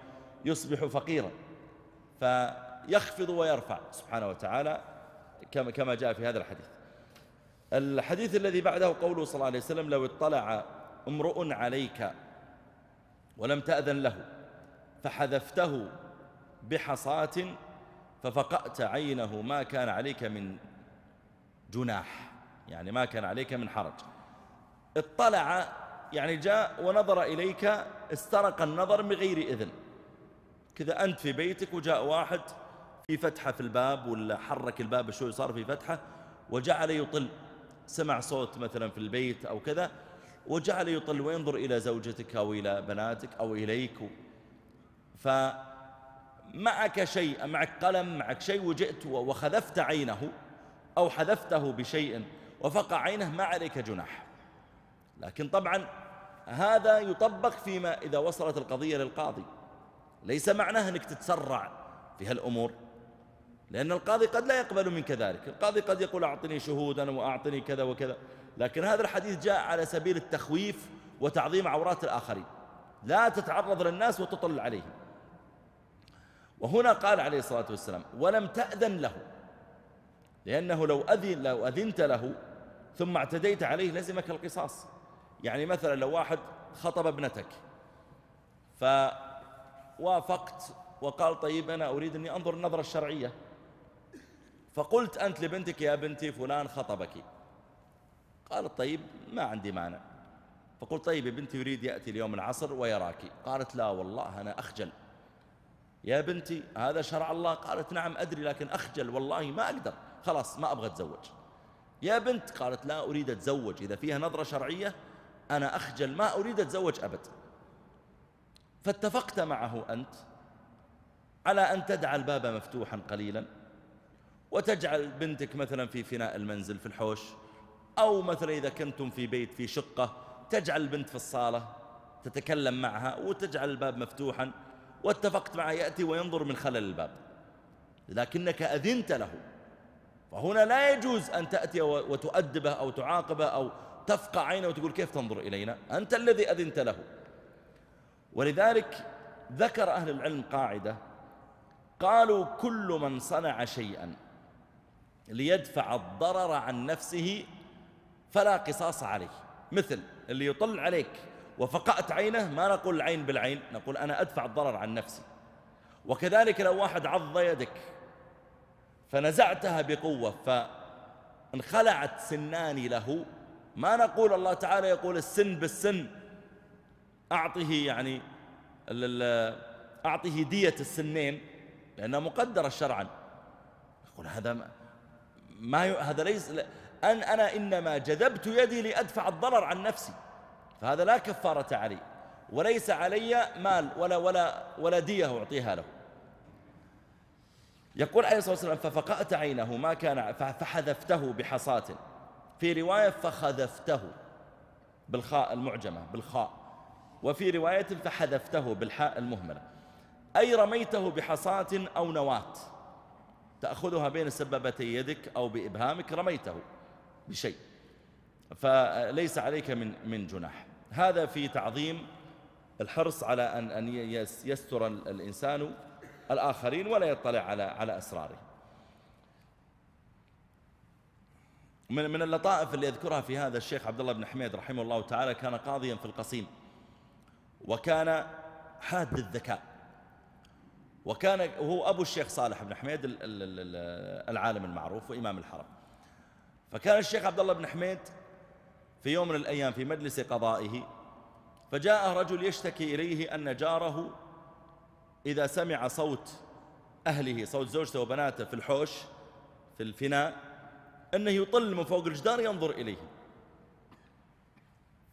ويصبح فقيرا فيخفض ويرفع سبحانه وتعالى كما جاء في هذا الحديث الحديث الذي بعده قوله صلى الله عليه وسلم لو اطلع امرؤ عليك ولم تأذن له فحذفته بحصاة ففقأت عينه ما كان عليك من جناح يعني ما كان عليك من حرج اطلع يعني جاء ونظر إليك استرق النظر من غير إذن كذا أنت في بيتك وجاء واحد في فتحة في الباب ولا حرك الباب شوي صار في فتحة وجعل يطل سمع صوت مثلا في البيت أو كذا وجعل يطل وينظر إلى زوجتك أو إلى بناتك أو إليك فمعك شيء معك قلم معك شيء وجئت وخذفت عينه أو حذفته بشيء وفقع عينه ما عليك جناح لكن طبعا هذا يطبق فيما إذا وصلت القضية للقاضي ليس معناه أنك تتسرع في هالأمور لأن القاضي قد لا يقبل منك ذلك القاضي قد يقول أعطني شهودا وأعطني كذا وكذا لكن هذا الحديث جاء على سبيل التخويف وتعظيم عورات الآخرين لا تتعرض للناس وتطل عليهم وهنا قال عليه الصلاة والسلام ولم تأذن له لأنه لو, أذن لو أذنت له ثم اعتديت عليه لزمك القصاص يعني مثلا لو واحد خطب ابنتك فوافقت وقال طيب أنا أريد أني أنظر النظرة الشرعية فقلت أنت لبنتك يا بنتي فلان خطبك قالت طيب ما عندي مانع فقلت طيب بنتي يريد يأتي اليوم العصر ويراك قالت لا والله أنا أخجل يا بنتي هذا شرع الله قالت نعم أدري لكن أخجل والله ما أقدر خلاص ما أبغى أتزوج يا بنت قالت لا أريد أتزوج إذا فيها نظرة شرعية أنا أخجل ما أريد أتزوج أبدا فاتفقت معه أنت على أن تدع الباب مفتوحا قليلا وتجعل بنتك مثلا في فناء المنزل في الحوش أو مثلا إذا كنتم في بيت في شقة تجعل البنت في الصالة تتكلم معها وتجعل الباب مفتوحا واتفقت معه يأتي وينظر من خلل الباب لكنك أذنت له فهنا لا يجوز أن تأتي وتؤدبه أو تعاقبه أو تفقع عينه وتقول كيف تنظر إلينا أنت الذي أذنت له ولذلك ذكر أهل العلم قاعدة قالوا كل من صنع شيئا ليدفع الضرر عن نفسه فلا قصاص عليه مثل اللي يطل عليك وفقأت عينه ما نقول العين بالعين نقول أنا أدفع الضرر عن نفسي وكذلك لو واحد عض يدك فنزعتها بقوة فانخلعت سناني له ما نقول الله تعالى يقول السن بالسن أعطه يعني أعطه دية السنين لأنها مقدرة شرعا يقول هذا ما, ما ي... هذا ليس أن أنا إنما جذبت يدي لأدفع الضرر عن نفسي فهذا لا كفارة علي وليس علي مال ولا ولا ولا دية أعطيها له يقول عليه الصلاة والسلام ففقأت عينه ما كان فحذفته بحصاة في رواية فخذفته بالخاء المعجمة بالخاء وفي رواية فحذفته بالحاء المهملة أي رميته بحصاة أو نواة تأخذها بين سبابتي يدك أو بإبهامك رميته بشيء فليس عليك من, من جناح هذا في تعظيم الحرص على أن, أن يستر الإنسان الآخرين ولا يطلع على, على أسراره من من اللطائف اللي أذكرها في هذا الشيخ عبد الله بن حميد رحمه الله تعالى كان قاضيا في القصيم وكان حاد الذكاء وكان وهو أبو الشيخ صالح بن حميد العالم المعروف وإمام الحرم فكان الشيخ عبد الله بن حميد في يوم من الأيام في مجلس قضائه فجاء رجل يشتكي إليه أن جاره إذا سمع صوت أهله صوت زوجته وبناته في الحوش في الفناء أنه يطل من فوق الجدار ينظر إليه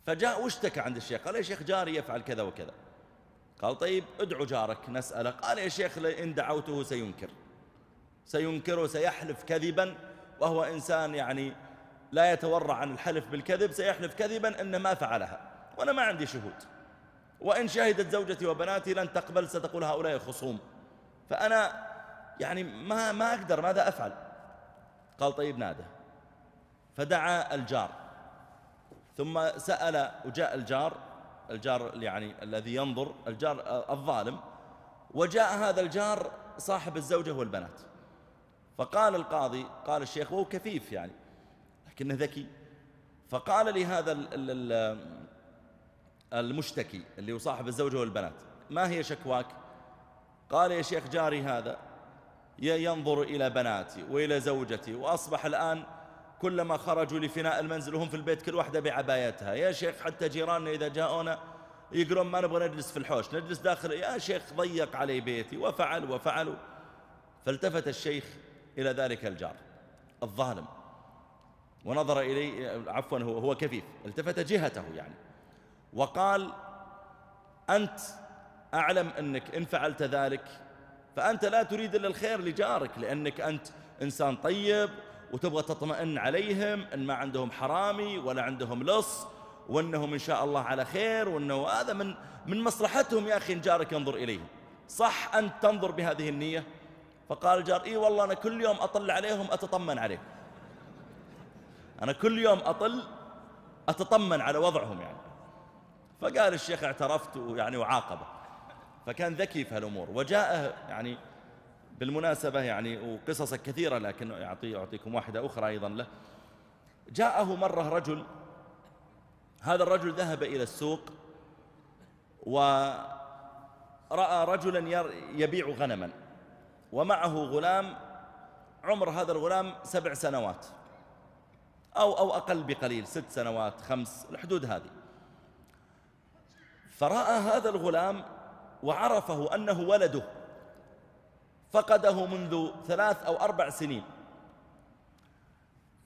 فجاء واشتكى عند الشيخ قال يا شيخ جاري يفعل كذا وكذا قال طيب ادعو جارك نسأله قال يا شيخ إن دعوته سينكر سينكر وسيحلف كذبا وهو إنسان يعني لا يتورع عن الحلف بالكذب سيحلف كذبا أنه ما فعلها وأنا ما عندي شهود وإن شهدت زوجتي وبناتي لن تقبل ستقول هؤلاء خصوم فأنا يعني ما ما أقدر ماذا أفعل قال طيب ناده فدعا الجار ثم سأل وجاء الجار الجار يعني الذي ينظر الجار الظالم وجاء هذا الجار صاحب الزوجة والبنات فقال القاضي قال الشيخ وهو كفيف يعني لكنه ذكي فقال لهذا المشتكي اللي هو صاحب الزوجة والبنات ما هي شكواك قال يا شيخ جاري هذا ينظر إلى بناتي وإلى زوجتي وأصبح الآن كلما خرجوا لفناء المنزل وهم في البيت كل واحدة بعبايتها يا شيخ حتى جيراننا إذا جاءونا يقولون ما نبغى نجلس في الحوش نجلس داخل يا شيخ ضيق علي بيتي وفعل وفعل فالتفت الشيخ إلى ذلك الجار الظالم ونظر إليه عفوا هو, هو كفيف التفت جهته يعني وقال أنت أعلم أنك إن فعلت ذلك فأنت لا تريد إلا الخير لجارك لأنك أنت إنسان طيب وتبغى تطمئن عليهم أن ما عندهم حرامي ولا عندهم لص وأنهم إن شاء الله على خير وأنه هذا من, من مصلحتهم يا أخي إن جارك ينظر إليهم صح أن تنظر بهذه النية فقال الجار إي والله أنا كل يوم أطل عليهم أتطمن عليهم أنا كل يوم أطل أتطمن على وضعهم يعني فقال الشيخ اعترفت يعني وعاقبه فكان ذكي في هالأمور وجاءه يعني بالمناسبة يعني وقصص كثيرة لكن أعطي أعطيكم واحدة أخرى أيضا له جاءه مرة رجل هذا الرجل ذهب إلى السوق ورأى رجلا يبيع غنما ومعه غلام عمر هذا الغلام سبع سنوات أو, أو أقل بقليل ست سنوات خمس الحدود هذه فرأى هذا الغلام وعرفه أنه ولده فقده منذ ثلاث أو أربع سنين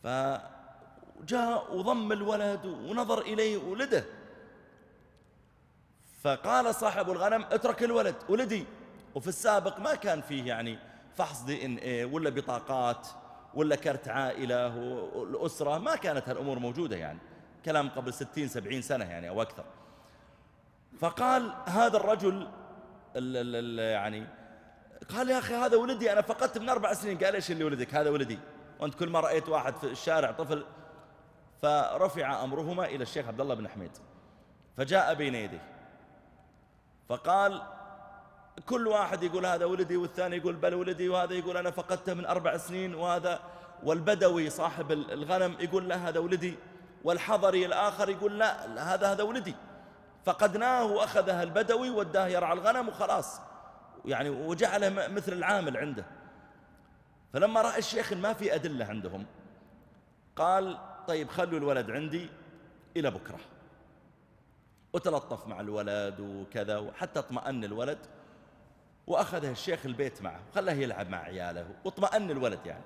فجاء وضم الولد ونظر إليه ولده فقال صاحب الغنم اترك الولد ولدي وفي السابق ما كان فيه يعني فحص دي ان ايه ولا بطاقات ولا كرت عائلة والأسرة ما كانت هالأمور موجودة يعني كلام قبل ستين سبعين سنة يعني أو أكثر فقال هذا الرجل ال ال يعني قال يا أخي هذا ولدي أنا فقدت من أربع سنين قال إيش اللي ولدك هذا ولدي وأنت كل ما رأيت واحد في الشارع طفل فرفع أمرهما إلى الشيخ عبد الله بن حميد فجاء بين يديه فقال كل واحد يقول هذا ولدي والثاني يقول بل ولدي وهذا يقول أنا فقدته من أربع سنين وهذا والبدوي صاحب الغنم يقول لا هذا ولدي والحضري الآخر يقول لا هذا هذا ولدي فقدناه وأخذها البدوي وداه يرعى الغنم وخلاص يعني وجعله مثل العامل عنده فلما رأى الشيخ ما في أدلة عندهم قال طيب خلوا الولد عندي إلى بكرة وتلطف مع الولد وكذا وحتى اطمأن الولد وأخذه الشيخ البيت معه وخلاه يلعب مع عياله واطمأن الولد يعني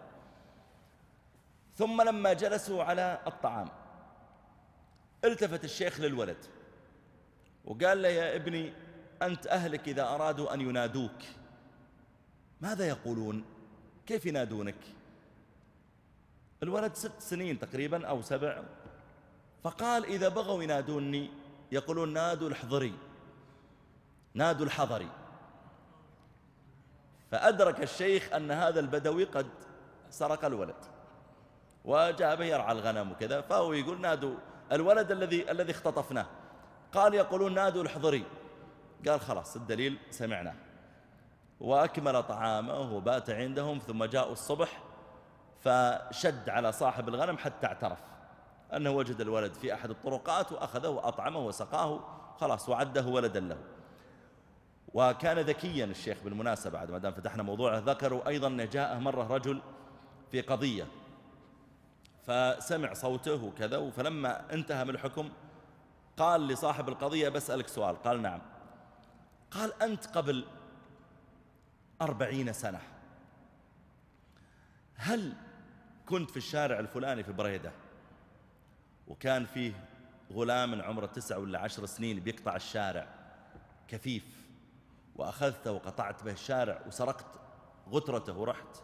ثم لما جلسوا على الطعام التفت الشيخ للولد وقال له يا ابني أنت أهلك إذا أرادوا أن ينادوك ماذا يقولون كيف ينادونك الولد ست سنين تقريبا أو سبع فقال إذا بغوا ينادوني يقولون نادوا الحضري نادوا الحضري فأدرك الشيخ أن هذا البدوي قد سرق الولد وجاء به يرعى الغنم وكذا فهو يقول نادوا الولد الذي الذي اختطفناه قال يقولون نادوا الحضري قال خلاص الدليل سمعناه وأكمل طعامه وبات عندهم ثم جاءوا الصبح فشد على صاحب الغنم حتى اعترف أنه وجد الولد في أحد الطرقات وأخذه وأطعمه وسقاه خلاص وعده ولدا له وكان ذكيا الشيخ بالمناسبة بعد ما دام فتحنا موضوعه ذكروا أيضا أنه جاءه مرة رجل في قضية فسمع صوته وكذا فلما انتهى من الحكم قال لصاحب القضية بسألك سؤال قال نعم قال أنت قبل أربعين سنة هل كنت في الشارع الفلاني في بريدة وكان فيه غلام عمره تسع ولا عشر سنين بيقطع الشارع كفيف وأخذته وقطعت به الشارع وسرقت غترته ورحت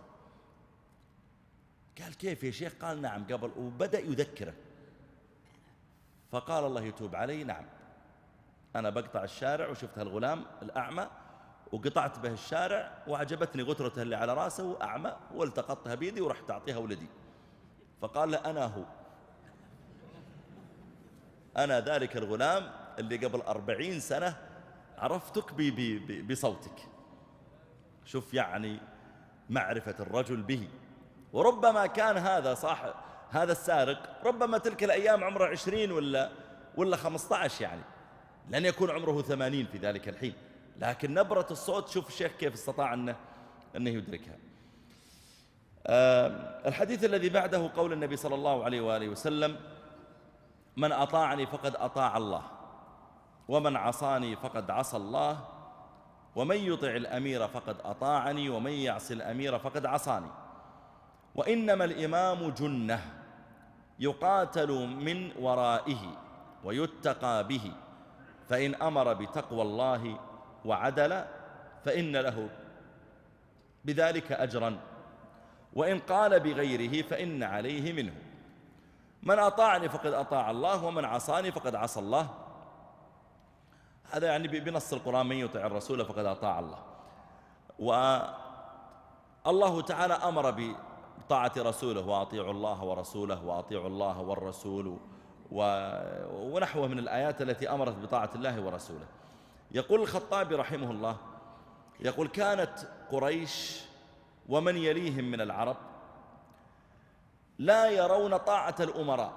قال كيف يا شيخ قال نعم قبل وبدأ يذكره فقال الله يتوب علي نعم أنا بقطع الشارع وشفت هالغلام الأعمى وقطعت به الشارع وعجبتني غترته اللي على راسه أعمى والتقطتها بيدي ورحت أعطيها ولدي فقال له أنا هو أنا ذلك الغلام اللي قبل أربعين سنة عرفتك بي بي بي بصوتك شوف يعني معرفة الرجل به وربما كان هذا صاحب هذا السارق ربما تلك الأيام عمره عشرين ولا, ولا خمسة يعني لن يكون عمره ثمانين في ذلك الحين لكن نبرة الصوت شوف الشيخ كيف استطاع أنه, أنه يدركها آه، الحديث الذي بعده قول النبي صلى الله عليه وآله وسلم من أطاعني فقد أطاع الله ومن عصاني فقد عصى الله ومن يطع الأمير فقد أطاعني ومن يعصي الأمير فقد عصاني وإنما الإمام جنة يقاتل من ورائه ويتقى به فإن أمر بتقوى الله وعدل فإن له بذلك أجرا وإن قال بغيره فإن عليه منه من أطاعني فقد أطاع الله ومن عصاني فقد عصى الله هذا يعني بنص القرآن من يطع الرسول فقد أطاع الله والله تعالى أمر بالتقوى طاعة رسوله وأطيعوا الله ورسوله وأطيعوا الله والرسول ونحوه من الآيات التي أمرت بطاعة الله ورسوله يقول الخطابي رحمه الله يقول كانت قريش ومن يليهم من العرب لا يرون طاعة الأمراء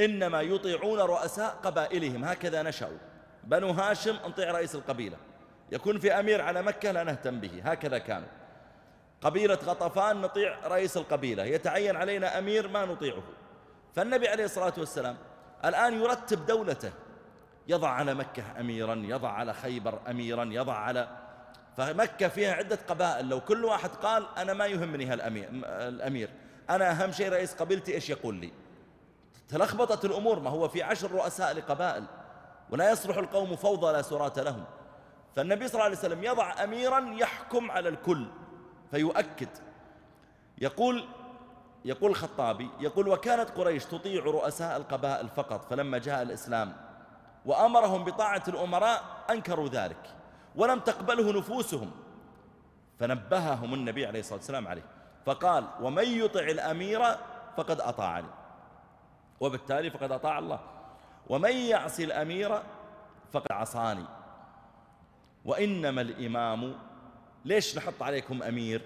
إنما يطيعون رؤساء قبائلهم هكذا نشأوا بنو هاشم نطيع رئيس القبيلة يكون في أمير على مكة لا نهتم به هكذا كانوا قبيلة غطفان نطيع رئيس القبيلة يتعين علينا أمير ما نطيعه فالنبي عليه الصلاة والسلام الآن يرتب دولته يضع على مكة أميرا يضع على خيبر أميرا يضع على فمكة فيها عدة قبائل لو كل واحد قال أنا ما يهمني هالأمير الأمير أنا أهم شيء رئيس قبيلتي إيش يقول لي تلخبطت الأمور ما هو في عشر رؤساء لقبائل ولا يصلح القوم فوضى لا سرات لهم فالنبي صلى الله عليه وسلم يضع أميرا يحكم على الكل فيؤكد يقول يقول الخطابي يقول وكانت قريش تطيع رؤساء القبائل فقط فلما جاء الإسلام وأمرهم بطاعة الأمراء أنكروا ذلك ولم تقبله نفوسهم فنبههم النبي عليه الصلاة والسلام عليه فقال ومن يطع الأمير فقد أطاعني وبالتالي فقد أطاع الله ومن يعصي الأمير فقد عصاني وإنما الإمام ليش نحط عليكم أمير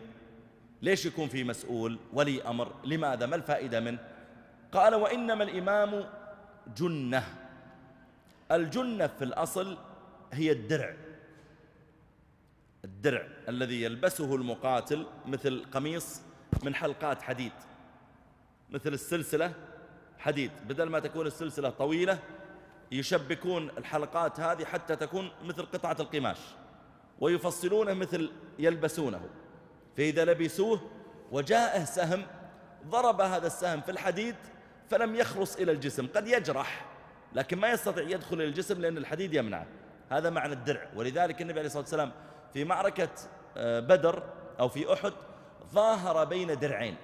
ليش يكون في مسؤول ولي أمر لماذا ما الفائدة منه قال وإنما الإمام جنة الجنة في الأصل هي الدرع الدرع الذي يلبسه المقاتل مثل قميص من حلقات حديد مثل السلسلة حديد بدل ما تكون السلسلة طويلة يشبكون الحلقات هذه حتى تكون مثل قطعة القماش ويفصلونه مثل يلبسونه فإذا لبسوه وجاءه سهم ضرب هذا السهم في الحديد فلم يخلص إلى الجسم قد يجرح لكن ما يستطيع يدخل إلى الجسم لأن الحديد يمنعه هذا معنى الدرع ولذلك النبي عليه الصلاة والسلام في معركة آه، بدر أو في أحد ظاهر بين درعين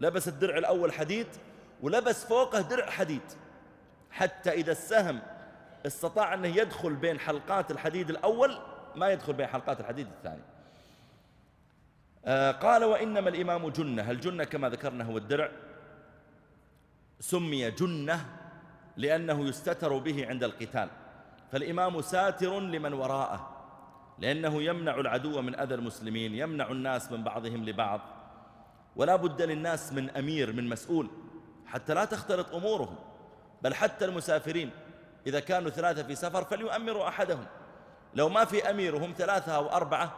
لبس الدرع الأول حديد ولبس فوقه درع حديد حتى إذا السهم استطاع أنه يدخل بين حلقات الحديد الأول ما يدخل بين حلقات الحديث الثاني آه، قال وإنما الإمام جنة الجنة كما ذكرنا هو الدرع سمي جنة لأنه يستتر به عند القتال فالإمام ساتر لمن وراءه لأنه يمنع العدو من أذى المسلمين يمنع الناس من بعضهم لبعض ولا بد للناس من أمير من مسؤول حتى لا تختلط أمورهم بل حتى المسافرين إذا كانوا ثلاثة في سفر فليؤمروا أحدهم لو ما في أمير وهم ثلاثة أو أربعة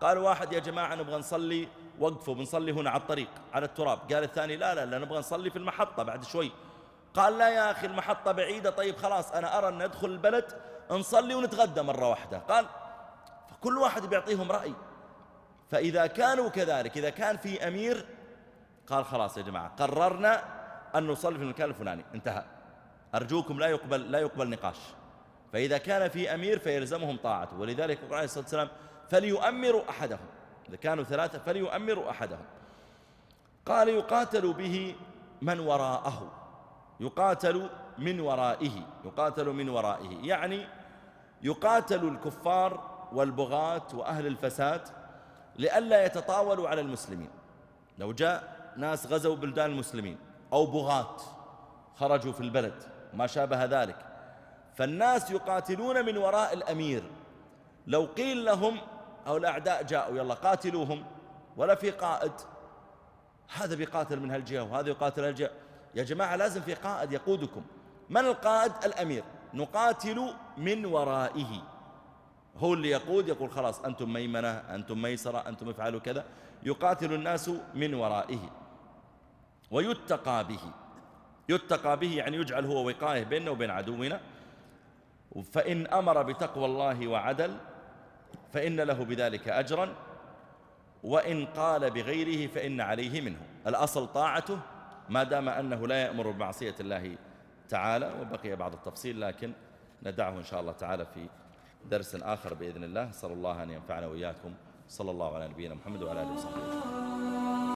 قال واحد يا جماعة نبغى نصلي وقفوا بنصلي هنا على الطريق على التراب قال الثاني لا لا لا نبغى نصلي في المحطة بعد شوي قال لا يا أخي المحطة بعيدة طيب خلاص أنا أرى أن ندخل البلد نصلي ونتغدى مرة واحدة قال فكل واحد بيعطيهم رأي فإذا كانوا كذلك إذا كان في أمير قال خلاص يا جماعة قررنا أن نصلي في المكان الفلاني انتهى أرجوكم لا يقبل لا يقبل نقاش فإذا كان في أمير فيلزمهم طاعته ولذلك يقول عليه الصلاة والسلام فليؤمروا أحدهم إذا كانوا ثلاثة فليؤمروا أحدهم قال يقاتل به من وراءه يقاتل من ورائه يقاتل من ورائه يعني يقاتل الكفار والبغاة وأهل الفساد لئلا يتطاولوا على المسلمين لو جاء ناس غزوا بلدان المسلمين أو بغاة خرجوا في البلد ما شابه ذلك فالناس يقاتلون من وراء الأمير لو قيل لهم أو الأعداء جاءوا يلا قاتلوهم ولا في قائد هذا بيقاتل من هالجهة وهذا يقاتل هالجهة يا جماعة لازم في قائد يقودكم من القائد الأمير نقاتل من ورائه هو اللي يقود يقول خلاص أنتم ميمنة أنتم ميسرة أنتم افعلوا كذا يقاتل الناس من ورائه ويتقى به يتقى به يعني يجعل هو وقايه بيننا وبين عدونا فإن أمر بتقوى الله وعدل فإن له بذلك أجرا وإن قال بغيره فإن عليه منه الأصل طاعته ما دام أنه لا يأمر بمعصية الله تعالى وبقي بعض التفصيل لكن ندعه إن شاء الله تعالى في درس آخر بإذن الله صلى الله أن ينفعنا وإياكم صلى الله على نبينا محمد وعلى آله وصحبه